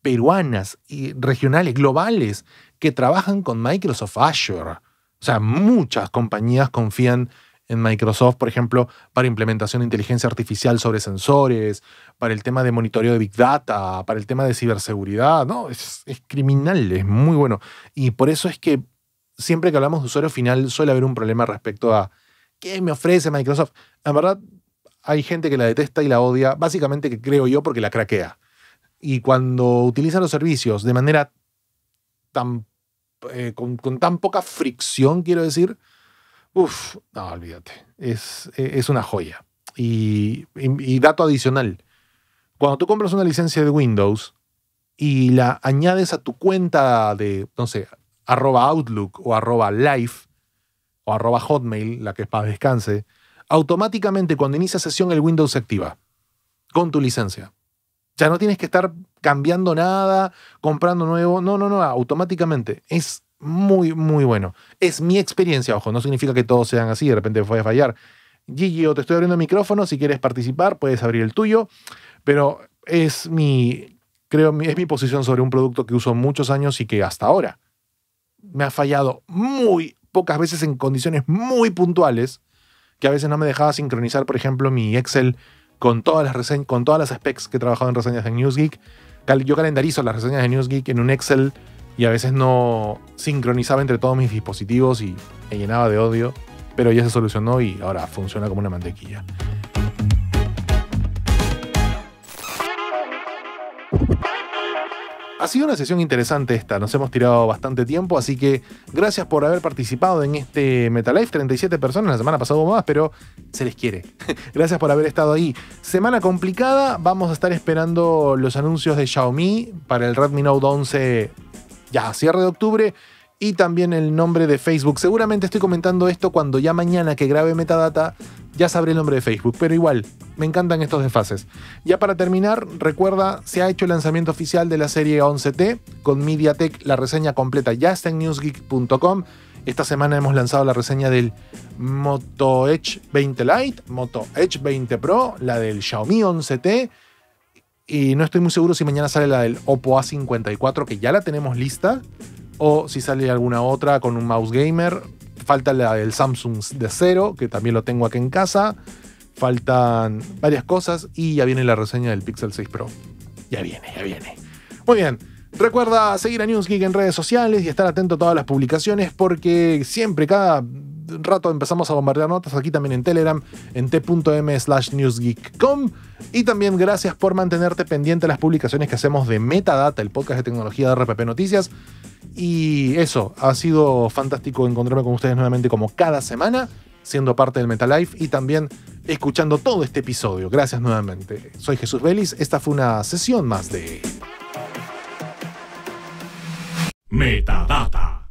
S1: peruanas y regionales, globales, que trabajan con Microsoft Azure. O sea, muchas compañías confían en Microsoft, por ejemplo, para implementación de inteligencia artificial sobre sensores, para el tema de monitoreo de Big Data, para el tema de ciberseguridad, ¿no? es criminal, es muy bueno. Y por eso es que siempre que hablamos de usuario final suele haber un problema respecto a qué me ofrece Microsoft. En verdad, hay gente que la detesta y la odia, básicamente que creo yo porque la craquea. Y cuando utilizan los servicios de manera tan, eh, con, tan poca fricción, quiero decir, uff, no, olvídate, es, eh, es una joya. Y, y dato adicional, cuando tú compras una licencia de Windows y la añades a tu cuenta de, no sé, arroba Outlook o arroba Life o arroba Hotmail, la que es para descanse, automáticamente cuando inicia sesión el Windows se activa con tu licencia. Ya no tienes que estar cambiando nada, comprando nuevo. No, no, no, automáticamente. Es muy, muy bueno. Es mi experiencia, ojo, no significa que todos sean así, de repente voy a fallar. Gigi, o te estoy abriendo el micrófono, si quieres participar, puedes abrir el tuyo, pero es mi, creo, es mi posición sobre un producto que uso muchos años y que hasta ahora me ha fallado muy pocas veces en condiciones muy puntuales, que a veces no me dejaba sincronizar, por ejemplo, mi Excel con todas las, con todas las specs que he trabajado en reseñas de NewsGeek. yo calendarizo las reseñas de NewsGeek en un Excel y a veces no sincronizaba entre todos mis dispositivos y me llenaba de odio, pero ya se solucionó y ahora funciona como una mantequilla. Ha sido una sesión interesante esta, nos hemos tirado bastante tiempo, así que gracias por haber participado en este MetaLife. 37 personas, la semana pasada hubo más, pero se les quiere. gracias por haber estado ahí. Semana complicada, vamos a estar esperando los anuncios de Xiaomi para el Redmi Note 11 ya a cierre de octubre y también el nombre de Facebook. Seguramente estoy comentando esto cuando ya mañana que grabe metadata ya sabré el nombre de Facebook, pero igual, me encantan estos desfases. Ya para terminar, recuerda, se ha hecho el lanzamiento oficial de la serie 11T con MediaTek, la reseña completa ya está en newsgeek.com. Esta semana hemos lanzado la reseña del Moto Edge 20 Lite, Moto Edge 20 Pro, la del Xiaomi 11T. Y no estoy muy seguro si mañana sale la del Oppo A54, que ya la tenemos lista o si sale alguna otra con un mouse gamer. Falta la del Samsung de cero, que también lo tengo aquí en casa. Faltan varias cosas y ya viene la reseña del Pixel 6 Pro. Ya viene, ya viene. Muy bien. Recuerda seguir a News Geek en redes sociales y estar atento a todas las publicaciones porque siempre, cada rato empezamos a bombardear notas aquí también en Telegram, en t.m slash newsgeek.com. Y también gracias por mantenerte pendiente de las publicaciones que hacemos de Metadata, el podcast de tecnología de RPP Noticias. Y eso, ha sido fantástico encontrarme con ustedes nuevamente como cada semana, siendo parte del MetaLife y también escuchando todo este episodio. Gracias nuevamente. Soy Jesús Vélez, esta fue una sesión más de... Metadata.